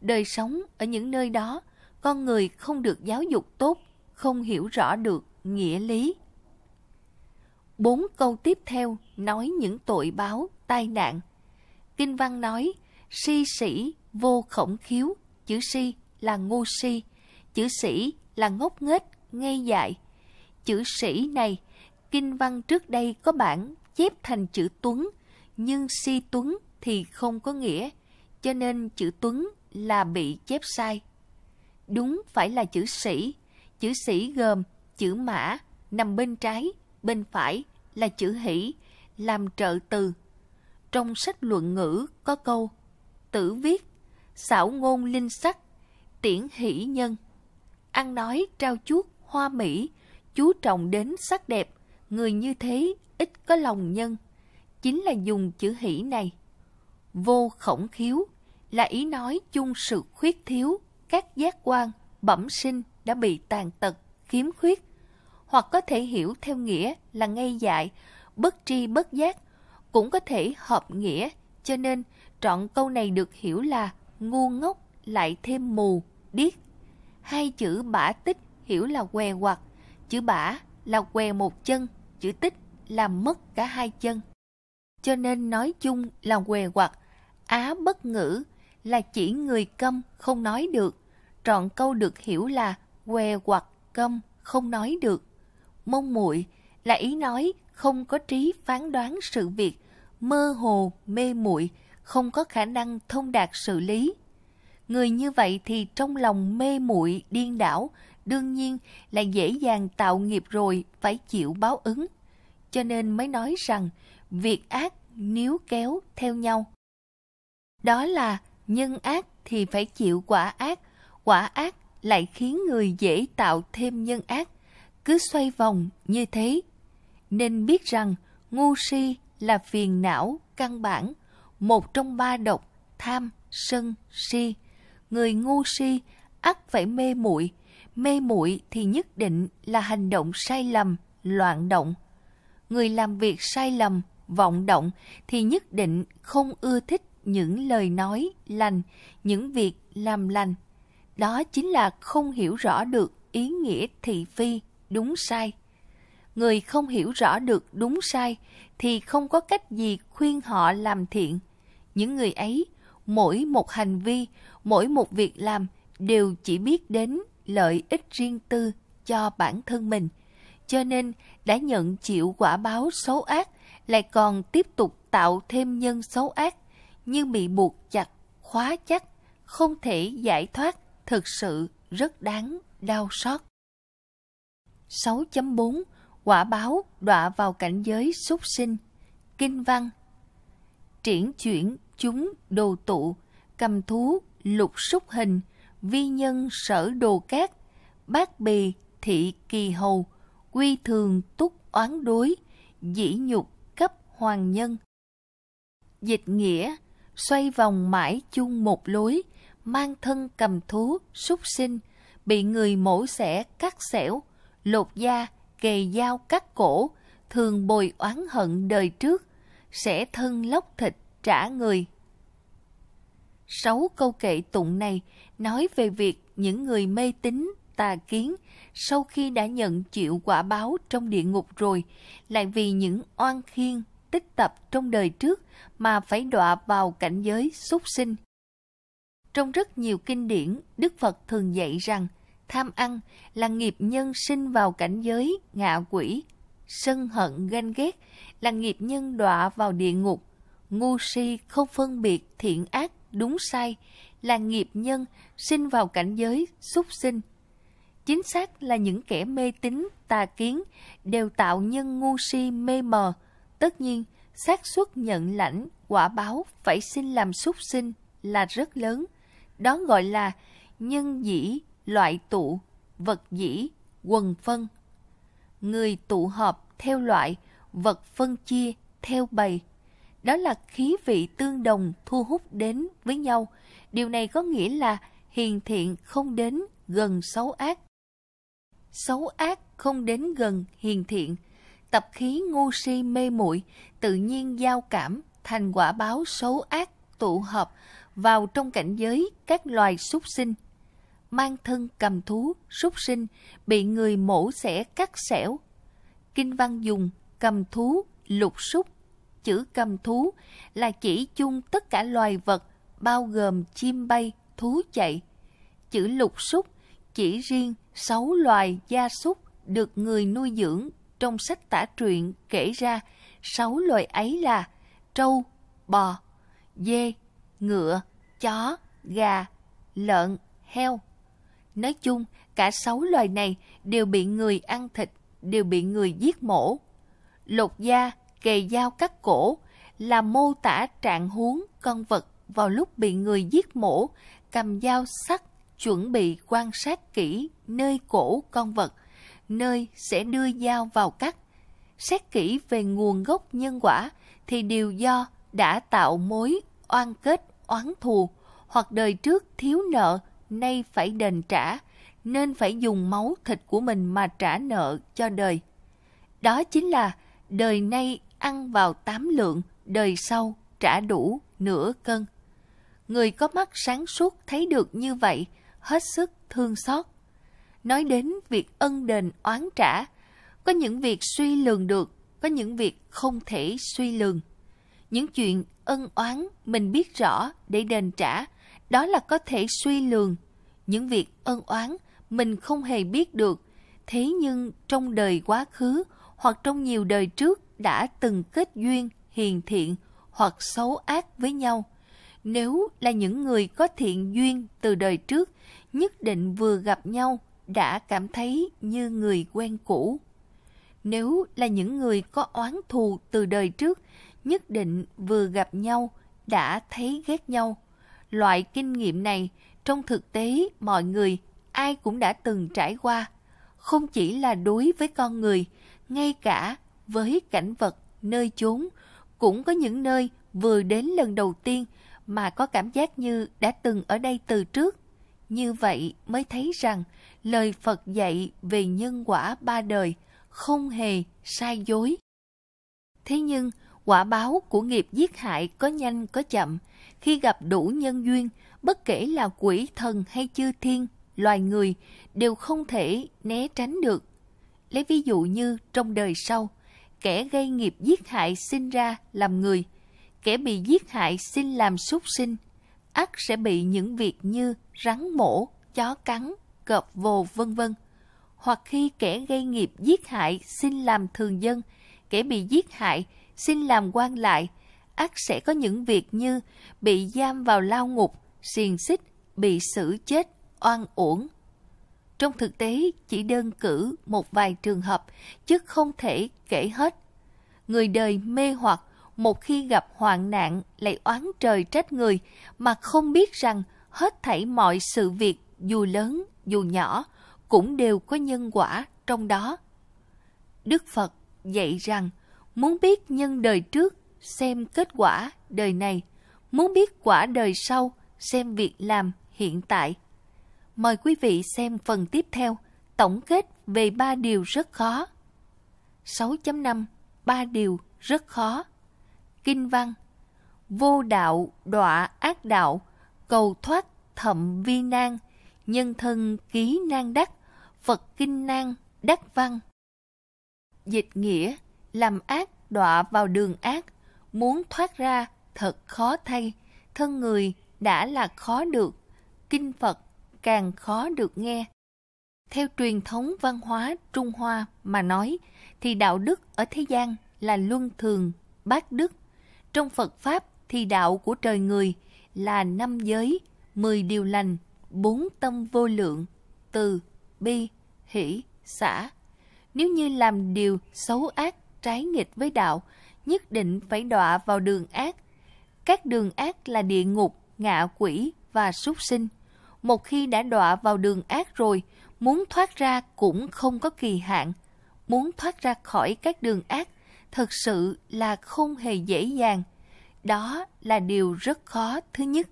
Đời sống ở những nơi đó, con người không được giáo dục tốt, không hiểu rõ được nghĩa lý. Bốn câu tiếp theo nói những tội báo, tai nạn. Kinh văn nói, si sĩ vô khổng khiếu, chữ si là ngu si, chữ sĩ là ngốc nghếch, ngây dại. Chữ sĩ này, kinh văn trước đây có bản chép thành chữ Tuấn, nhưng si Tuấn thì không có nghĩa, cho nên chữ Tuấn là bị chép sai. Đúng phải là chữ sĩ, chữ sĩ gồm chữ mã nằm bên trái, bên phải là chữ hỷ, làm trợ từ. Trong sách luận ngữ có câu Tử viết, xảo ngôn linh sắc, tiễn hỷ nhân. Ăn nói trao chuốt hoa mỹ, chú trọng đến sắc đẹp, người như thế ít có lòng nhân. Chính là dùng chữ hỷ này. Vô khổng khiếu là ý nói chung sự khuyết thiếu, các giác quan, bẩm sinh đã bị tàn tật, khiếm khuyết. Hoặc có thể hiểu theo nghĩa là ngây dại, bất tri bất giác, cũng có thể hợp nghĩa, cho nên trọn câu này được hiểu là ngu ngốc lại thêm mù, điếc. Hai chữ bả tích hiểu là què hoặc, chữ bả là què một chân, chữ tích là mất cả hai chân. Cho nên nói chung là què hoặc, á bất ngữ là chỉ người câm không nói được, trọn câu được hiểu là què hoặc câm không nói được. Mông muội là ý nói không có trí phán đoán sự việc, mơ hồ, mê muội, không có khả năng thông đạt sự lý. Người như vậy thì trong lòng mê muội điên đảo, đương nhiên là dễ dàng tạo nghiệp rồi phải chịu báo ứng. Cho nên mới nói rằng việc ác níu kéo theo nhau. Đó là nhân ác thì phải chịu quả ác, quả ác lại khiến người dễ tạo thêm nhân ác, cứ xoay vòng như thế. Nên biết rằng ngu si là phiền não căn bản, một trong ba độc tham, sân, si. Người ngu si ắt phải mê muội mê muội thì nhất định là hành động sai lầm, loạn động. Người làm việc sai lầm, vọng động thì nhất định không ưa thích những lời nói lành, những việc làm lành. Đó chính là không hiểu rõ được ý nghĩa thị phi, đúng sai. Người không hiểu rõ được đúng sai thì không có cách gì khuyên họ làm thiện. Những người ấy, mỗi một hành vi, mỗi một việc làm đều chỉ biết đến lợi ích riêng tư cho bản thân mình cho nên đã nhận chịu quả báo xấu ác lại còn tiếp tục tạo thêm nhân xấu ác như bị buộc chặt khóa chắc không thể giải thoát thực sự rất đáng đau xót 6.4 Quả báo đọa vào cảnh giới súc sinh Kinh văn Triển chuyển chúng đồ tụ Cầm thú lục súc hình vi nhân sở đồ cát, bác bì thị kỳ hầu, quy thường túc oán đối, dĩ nhục cấp hoàng nhân. Dịch nghĩa, xoay vòng mãi chung một lối, mang thân cầm thú, súc sinh, bị người mổ xẻ cắt xẻo, lột da, kề dao cắt cổ, thường bồi oán hận đời trước, sẽ thân lóc thịt trả người. Sáu câu kệ tụng này nói về việc những người mê tín tà kiến sau khi đã nhận chịu quả báo trong địa ngục rồi lại vì những oan khiên tích tập trong đời trước mà phải đọa vào cảnh giới súc sinh trong rất nhiều kinh điển đức phật thường dạy rằng tham ăn là nghiệp nhân sinh vào cảnh giới ngạ quỷ sân hận ganh ghét là nghiệp nhân đọa vào địa ngục ngu si không phân biệt thiện ác đúng sai là nghiệp nhân sinh vào cảnh giới súc sinh. Chính xác là những kẻ mê tín, tà kiến đều tạo nhân ngu si mê mờ. Tất nhiên, xác suất nhận lãnh quả báo phải sinh làm súc sinh là rất lớn. Đó gọi là nhân dĩ, loại tụ, vật dĩ, quần phân. Người tụ hợp theo loại, vật phân chia theo bầy. Đó là khí vị tương đồng thu hút đến với nhau – Điều này có nghĩa là hiền thiện không đến gần xấu ác. Xấu ác không đến gần hiền thiện. Tập khí ngu si mê muội tự nhiên giao cảm thành quả báo xấu ác tụ hợp vào trong cảnh giới các loài súc sinh. Mang thân cầm thú, súc sinh, bị người mổ xẻ cắt xẻo. Kinh văn dùng cầm thú, lục súc. Chữ cầm thú là chỉ chung tất cả loài vật bao gồm chim bay, thú chạy. Chữ lục súc chỉ riêng sáu loài gia súc được người nuôi dưỡng trong sách tả truyện kể ra sáu loài ấy là trâu, bò, dê, ngựa, chó, gà, lợn, heo. Nói chung, cả sáu loài này đều bị người ăn thịt, đều bị người giết mổ. Lột da, kề dao cắt cổ là mô tả trạng huống con vật vào lúc bị người giết mổ, cầm dao sắt chuẩn bị quan sát kỹ nơi cổ con vật, nơi sẽ đưa dao vào cắt. Xét kỹ về nguồn gốc nhân quả thì điều do đã tạo mối oan kết oán thù hoặc đời trước thiếu nợ nay phải đền trả nên phải dùng máu thịt của mình mà trả nợ cho đời. Đó chính là đời nay ăn vào tám lượng, đời sau trả đủ nửa cân người có mắt sáng suốt thấy được như vậy, hết sức thương xót. Nói đến việc ân đền oán trả, có những việc suy lường được, có những việc không thể suy lường. Những chuyện ân oán mình biết rõ để đền trả, đó là có thể suy lường. Những việc ân oán mình không hề biết được, thế nhưng trong đời quá khứ hoặc trong nhiều đời trước đã từng kết duyên hiền thiện hoặc xấu ác với nhau nếu là những người có thiện duyên từ đời trước, nhất định vừa gặp nhau đã cảm thấy như người quen cũ. Nếu là những người có oán thù từ đời trước, nhất định vừa gặp nhau đã thấy ghét nhau. Loại kinh nghiệm này trong thực tế mọi người ai cũng đã từng trải qua, không chỉ là đối với con người, ngay cả với cảnh vật nơi chốn cũng có những nơi vừa đến lần đầu tiên mà có cảm giác như đã từng ở đây từ trước. Như vậy mới thấy rằng lời Phật dạy về nhân quả ba đời không hề sai dối. Thế nhưng, quả báo của nghiệp giết hại có nhanh có chậm, khi gặp đủ nhân duyên, bất kể là quỷ thần hay chư thiên, loài người đều không thể né tránh được. Lấy ví dụ như trong đời sau, kẻ gây nghiệp giết hại sinh ra làm người, kẻ bị giết hại xin làm súc sinh, ắt sẽ bị những việc như rắn mổ, chó cắn, cọp vồ vân vân. Hoặc khi kẻ gây nghiệp giết hại xin làm thường dân, kẻ bị giết hại xin làm quan lại, ắt sẽ có những việc như bị giam vào lao ngục, xiềng xích, bị xử chết, oan uổng. Trong thực tế, chỉ đơn cử một vài trường hợp, chứ không thể kể hết. Người đời mê hoặc một khi gặp hoạn nạn lại oán trời trách người mà không biết rằng hết thảy mọi sự việc dù lớn dù nhỏ cũng đều có nhân quả trong đó. Đức Phật dạy rằng muốn biết nhân đời trước xem kết quả đời này, muốn biết quả đời sau xem việc làm hiện tại. Mời quý vị xem phần tiếp theo, tổng kết về ba điều rất khó. 6.5 ba điều rất khó kinh văn Vô đạo đọa ác đạo, cầu thoát thậm vi nan, nhân thân ký nan đắc, Phật kinh nan đắc văn. Dịch nghĩa, làm ác đọa vào đường ác, muốn thoát ra thật khó thay, thân người đã là khó được, kinh Phật càng khó được nghe. Theo truyền thống văn hóa Trung Hoa mà nói, thì đạo đức ở thế gian là luân thường, bác đức, trong Phật Pháp thì đạo của trời người là năm giới, mười điều lành, bốn tâm vô lượng, từ, bi, hỷ, xã. Nếu như làm điều xấu ác, trái nghịch với đạo, nhất định phải đọa vào đường ác. Các đường ác là địa ngục, ngạ quỷ và súc sinh. Một khi đã đọa vào đường ác rồi, muốn thoát ra cũng không có kỳ hạn. Muốn thoát ra khỏi các đường ác thật sự là không hề dễ dàng đó là điều rất khó thứ nhất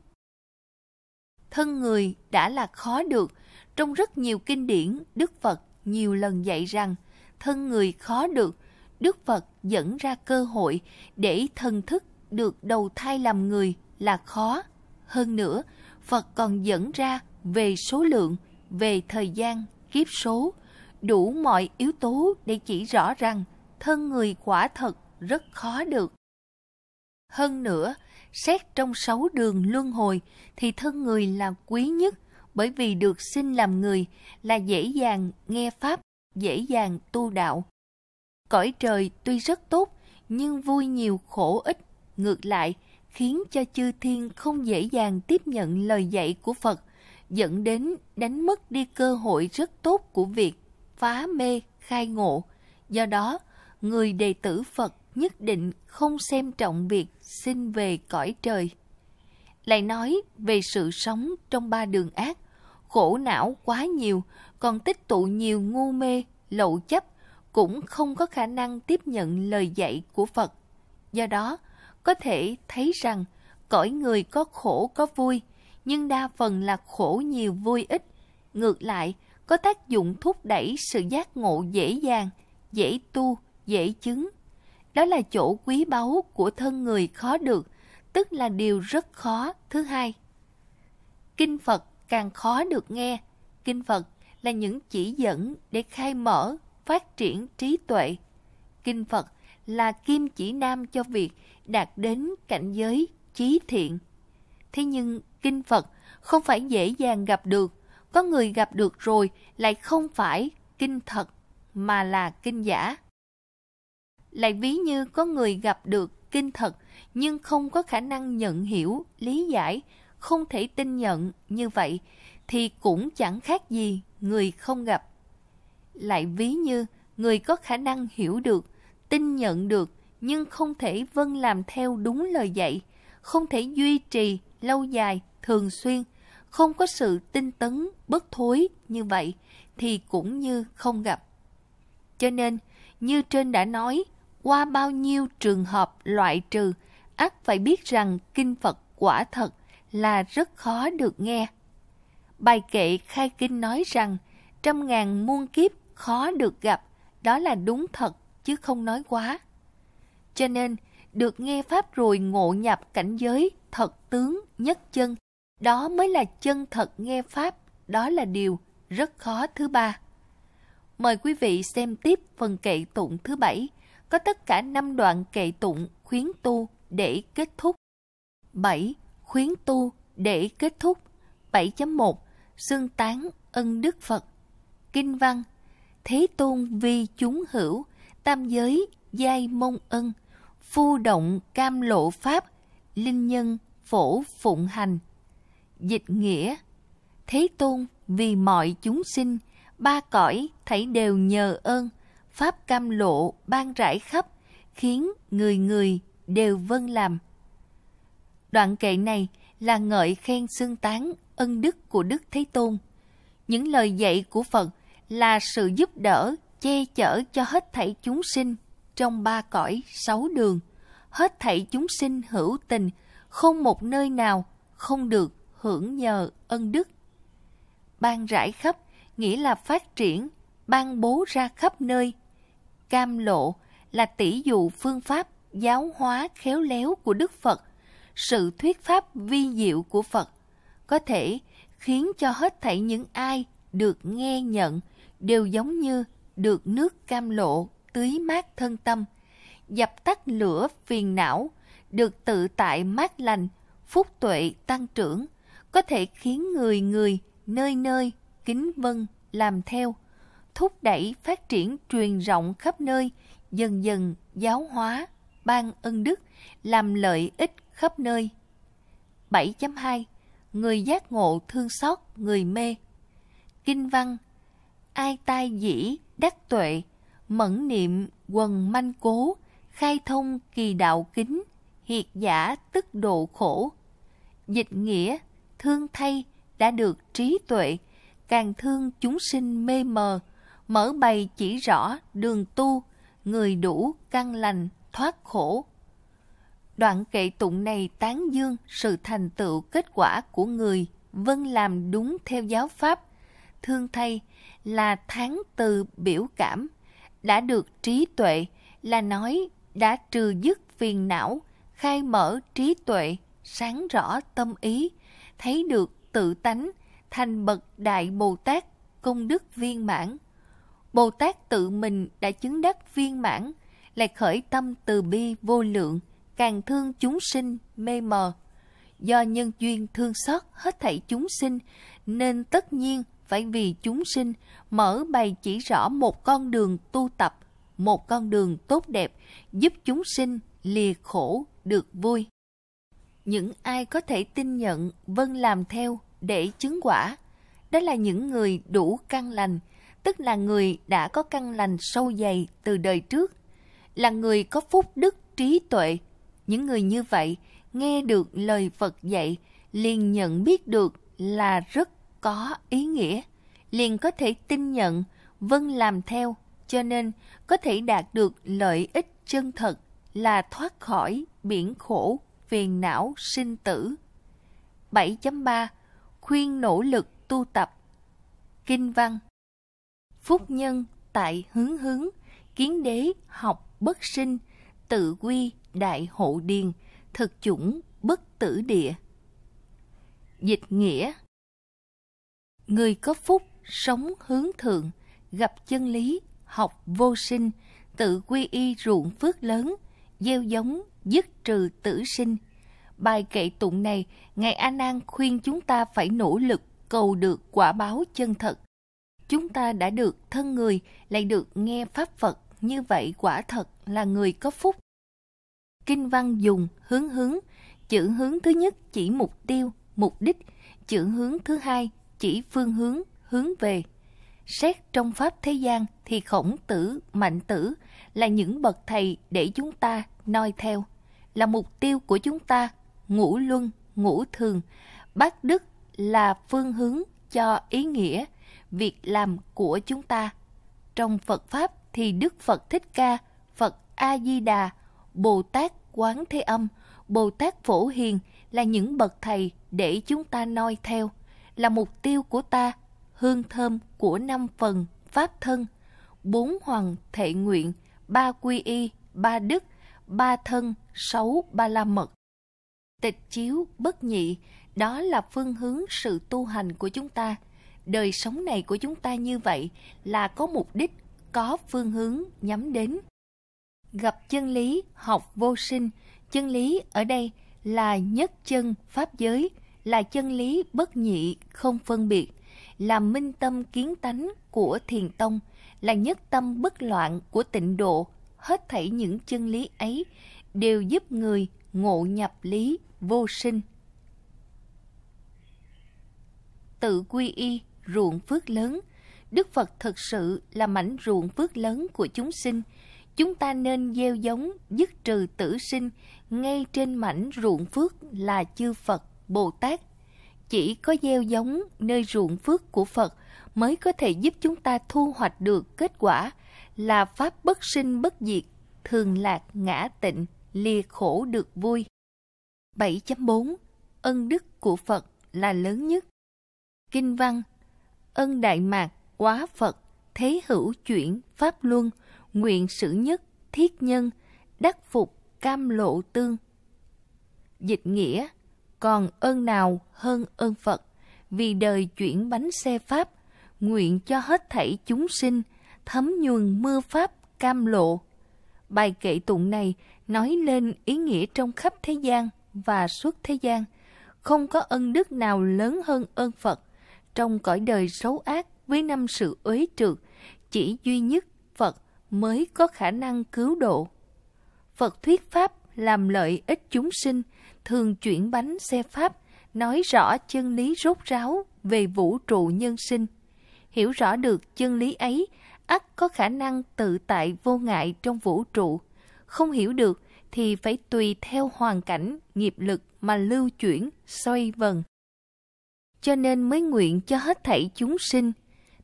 thân người đã là khó được trong rất nhiều kinh điển đức phật nhiều lần dạy rằng thân người khó được đức phật dẫn ra cơ hội để thần thức được đầu thai làm người là khó hơn nữa phật còn dẫn ra về số lượng về thời gian kiếp số đủ mọi yếu tố để chỉ rõ rằng thân người quả thật rất khó được. Hơn nữa, xét trong sáu đường luân hồi thì thân người là quý nhất bởi vì được sinh làm người là dễ dàng nghe Pháp, dễ dàng tu đạo. Cõi trời tuy rất tốt nhưng vui nhiều khổ ít, ngược lại khiến cho chư thiên không dễ dàng tiếp nhận lời dạy của Phật, dẫn đến đánh mất đi cơ hội rất tốt của việc phá mê khai ngộ. Do đó, người đệ tử Phật nhất định không xem trọng việc xin về cõi trời. Lại nói về sự sống trong ba đường ác, khổ não quá nhiều, còn tích tụ nhiều ngu mê, lậu chấp, cũng không có khả năng tiếp nhận lời dạy của Phật. Do đó, có thể thấy rằng cõi người có khổ có vui, nhưng đa phần là khổ nhiều vui ít. Ngược lại, có tác dụng thúc đẩy sự giác ngộ dễ dàng, dễ tu, dễ chứng. Đó là chỗ quý báu của thân người khó được, tức là điều rất khó. Thứ hai, kinh Phật càng khó được nghe. Kinh Phật là những chỉ dẫn để khai mở, phát triển trí tuệ. Kinh Phật là kim chỉ nam cho việc đạt đến cảnh giới trí thiện. Thế nhưng kinh Phật không phải dễ dàng gặp được, có người gặp được rồi lại không phải kinh thật mà là kinh giả lại ví như có người gặp được kinh thật nhưng không có khả năng nhận hiểu, lý giải, không thể tin nhận như vậy thì cũng chẳng khác gì người không gặp. Lại ví như người có khả năng hiểu được, tin nhận được nhưng không thể vâng làm theo đúng lời dạy, không thể duy trì lâu dài, thường xuyên, không có sự tinh tấn, bất thối như vậy thì cũng như không gặp. Cho nên, như trên đã nói, qua bao nhiêu trường hợp loại trừ, ắt phải biết rằng kinh Phật quả thật là rất khó được nghe. Bài kệ khai kinh nói rằng trăm ngàn muôn kiếp khó được gặp, đó là đúng thật chứ không nói quá. Cho nên, được nghe Pháp rồi ngộ nhập cảnh giới thật tướng nhất chân, đó mới là chân thật nghe Pháp, đó là điều rất khó thứ ba. Mời quý vị xem tiếp phần kệ tụng thứ bảy có tất cả 5 đoạn kệ tụng khuyến tu để kết thúc. 7. Khuyến tu để kết thúc 7.1 Xương tán ân Đức Phật Kinh văn Thế tôn vi chúng hữu Tam giới giai mông ân Phu động cam lộ pháp Linh nhân phổ phụng hành Dịch nghĩa Thế tôn vì mọi chúng sinh Ba cõi thảy đều nhờ ơn pháp cam lộ ban rải khắp, khiến người người đều vâng làm. Đoạn kệ này là ngợi khen xương tán ân đức của Đức Thế Tôn. Những lời dạy của Phật là sự giúp đỡ, che chở cho hết thảy chúng sinh trong ba cõi sáu đường. Hết thảy chúng sinh hữu tình, không một nơi nào không được hưởng nhờ ân đức. Ban rải khắp nghĩa là phát triển, ban bố ra khắp nơi, cam lộ là tỷ dụ phương pháp giáo hóa khéo léo của Đức Phật, sự thuyết pháp vi diệu của Phật, có thể khiến cho hết thảy những ai được nghe nhận đều giống như được nước cam lộ tưới mát thân tâm, dập tắt lửa phiền não, được tự tại mát lành, phúc tuệ tăng trưởng, có thể khiến người người, nơi nơi, kính vân, làm theo, thúc đẩy phát triển truyền rộng khắp nơi, dần dần giáo hóa, ban ân đức, làm lợi ích khắp nơi. 7.2 Người giác ngộ thương xót người mê Kinh văn Ai tai dĩ đắc tuệ, mẫn niệm quần manh cố, khai thông kỳ đạo kính, hiệt giả tức độ khổ. Dịch nghĩa, thương thay đã được trí tuệ, càng thương chúng sinh mê mờ, mở bày chỉ rõ đường tu, người đủ, căn lành, thoát khổ. Đoạn kệ tụng này tán dương sự thành tựu kết quả của người vâng làm đúng theo giáo pháp, thương thay là tháng từ biểu cảm, đã được trí tuệ là nói đã trừ dứt phiền não, khai mở trí tuệ, sáng rõ tâm ý, thấy được tự tánh, thành bậc đại Bồ Tát, công đức viên mãn. Bồ Tát tự mình đã chứng đắc viên mãn, lại khởi tâm từ bi vô lượng, càng thương chúng sinh mê mờ. Do nhân duyên thương xót hết thảy chúng sinh, nên tất nhiên phải vì chúng sinh mở bày chỉ rõ một con đường tu tập, một con đường tốt đẹp giúp chúng sinh lìa khổ được vui. Những ai có thể tin nhận vâng làm theo để chứng quả, đó là những người đủ căn lành, tức là người đã có căn lành sâu dày từ đời trước, là người có phúc đức trí tuệ. Những người như vậy nghe được lời Phật dạy liền nhận biết được là rất có ý nghĩa, liền có thể tin nhận, vâng làm theo, cho nên có thể đạt được lợi ích chân thật là thoát khỏi biển khổ, phiền não, sinh tử. 7.3 Khuyên nỗ lực tu tập Kinh văn phúc nhân tại hướng hướng, kiến đế học bất sinh, tự quy đại hộ điền, thực chủng bất tử địa. Dịch nghĩa Người có phúc sống hướng thượng, gặp chân lý, học vô sinh, tự quy y ruộng phước lớn, gieo giống, dứt trừ tử sinh. Bài kệ tụng này, Ngài A Nan khuyên chúng ta phải nỗ lực cầu được quả báo chân thật, chúng ta đã được thân người, lại được nghe Pháp Phật, như vậy quả thật là người có phúc. Kinh văn dùng hướng hướng, chữ hướng thứ nhất chỉ mục tiêu, mục đích, chữ hướng thứ hai chỉ phương hướng, hướng về. Xét trong Pháp thế gian thì khổng tử, mạnh tử là những bậc thầy để chúng ta noi theo, là mục tiêu của chúng ta, ngũ luân, ngũ thường, bát đức là phương hướng cho ý nghĩa việc làm của chúng ta. Trong Phật Pháp thì Đức Phật Thích Ca, Phật A-di-đà, Bồ Tát Quán Thế Âm, Bồ Tát Phổ Hiền là những bậc thầy để chúng ta noi theo, là mục tiêu của ta, hương thơm của năm phần Pháp thân, bốn hoàng thệ nguyện, ba quy y, ba đức, ba thân, sáu ba la mật. Tịch chiếu bất nhị, đó là phương hướng sự tu hành của chúng ta – đời sống này của chúng ta như vậy là có mục đích, có phương hướng nhắm đến. Gặp chân lý, học vô sinh, chân lý ở đây là nhất chân pháp giới, là chân lý bất nhị, không phân biệt, là minh tâm kiến tánh của thiền tông, là nhất tâm bất loạn của tịnh độ, hết thảy những chân lý ấy đều giúp người ngộ nhập lý vô sinh. Tự quy y ruộng phước lớn. Đức Phật thật sự là mảnh ruộng phước lớn của chúng sinh. Chúng ta nên gieo giống dứt trừ tử sinh ngay trên mảnh ruộng phước là chư Phật, Bồ Tát. Chỉ có gieo giống nơi ruộng phước của Phật mới có thể giúp chúng ta thu hoạch được kết quả là pháp bất sinh bất diệt, thường lạc ngã tịnh, lìa khổ được vui. 7.4 Ân đức của Phật là lớn nhất. Kinh văn ân đại mạc, quá Phật, thế hữu chuyển, pháp luân, nguyện sử nhất, thiết nhân, đắc phục, cam lộ tương. Dịch nghĩa, còn ơn nào hơn ơn Phật, vì đời chuyển bánh xe Pháp, nguyện cho hết thảy chúng sinh, thấm nhuần mưa Pháp, cam lộ. Bài kệ tụng này nói lên ý nghĩa trong khắp thế gian và suốt thế gian. Không có ân đức nào lớn hơn ơn Phật – trong cõi đời xấu ác với năm sự uế trượt, chỉ duy nhất Phật mới có khả năng cứu độ. Phật thuyết pháp làm lợi ích chúng sinh, thường chuyển bánh xe pháp, nói rõ chân lý rốt ráo về vũ trụ nhân sinh. Hiểu rõ được chân lý ấy, ắt có khả năng tự tại vô ngại trong vũ trụ. Không hiểu được thì phải tùy theo hoàn cảnh, nghiệp lực mà lưu chuyển, xoay vần cho nên mới nguyện cho hết thảy chúng sinh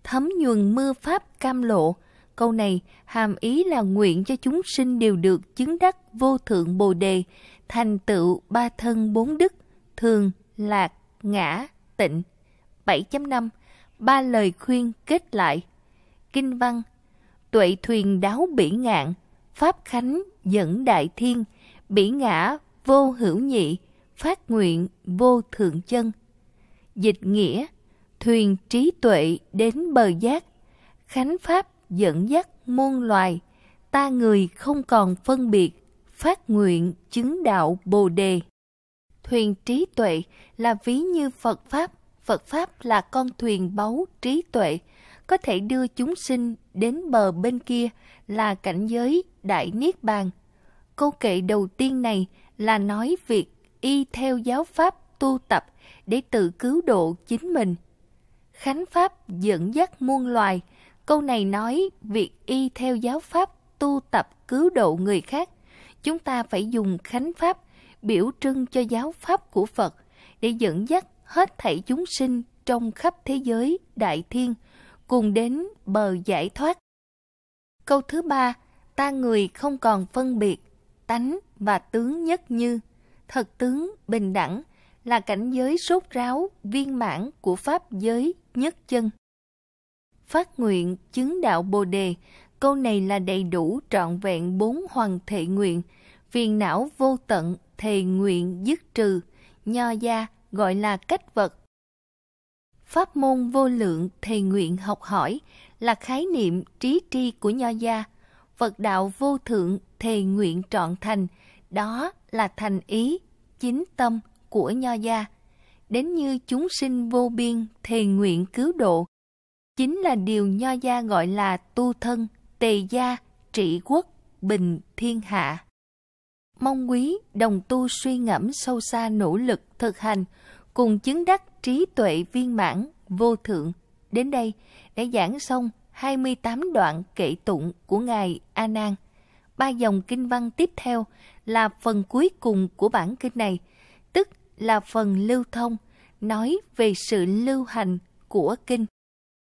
thấm nhuần mưa pháp cam lộ. Câu này hàm ý là nguyện cho chúng sinh đều được chứng đắc vô thượng Bồ đề, thành tựu ba thân bốn đức, thường, lạc, ngã, tịnh. 7.5 Ba lời khuyên kết lại. Kinh văn Tuệ thuyền đáo bỉ ngạn, pháp khánh dẫn đại thiên, bỉ ngã vô hữu nhị, phát nguyện vô thượng chân dịch nghĩa, thuyền trí tuệ đến bờ giác, khánh pháp dẫn dắt muôn loài, ta người không còn phân biệt, phát nguyện chứng đạo Bồ đề. Thuyền trí tuệ là ví như Phật pháp, Phật pháp là con thuyền báu trí tuệ, có thể đưa chúng sinh đến bờ bên kia là cảnh giới đại niết bàn. Câu kệ đầu tiên này là nói việc y theo giáo pháp tu tập để tự cứu độ chính mình. Khánh Pháp dẫn dắt muôn loài, câu này nói việc y theo giáo Pháp tu tập cứu độ người khác. Chúng ta phải dùng Khánh Pháp biểu trưng cho giáo Pháp của Phật để dẫn dắt hết thảy chúng sinh trong khắp thế giới đại thiên cùng đến bờ giải thoát. Câu thứ ba, ta người không còn phân biệt, tánh và tướng nhất như, thật tướng bình đẳng, là cảnh giới sốt ráo viên mãn của pháp giới nhất chân. Phát nguyện chứng đạo Bồ đề, câu này là đầy đủ trọn vẹn bốn hoàng thệ nguyện, phiền não vô tận thề nguyện dứt trừ, nho gia gọi là cách vật. Pháp môn vô lượng thề nguyện học hỏi là khái niệm trí tri của nho gia, Phật đạo vô thượng thề nguyện trọn thành, đó là thành ý, chính tâm, của Nho Gia, đến như chúng sinh vô biên thề nguyện cứu độ, chính là điều Nho Gia gọi là tu thân, tề gia, trị quốc, bình thiên hạ. Mong quý đồng tu suy ngẫm sâu xa nỗ lực thực hành, cùng chứng đắc trí tuệ viên mãn, vô thượng. Đến đây, đã giảng xong 28 đoạn kệ tụng của Ngài A Nan. Ba dòng kinh văn tiếp theo là phần cuối cùng của bản kinh này – là phần lưu thông, nói về sự lưu hành của kinh.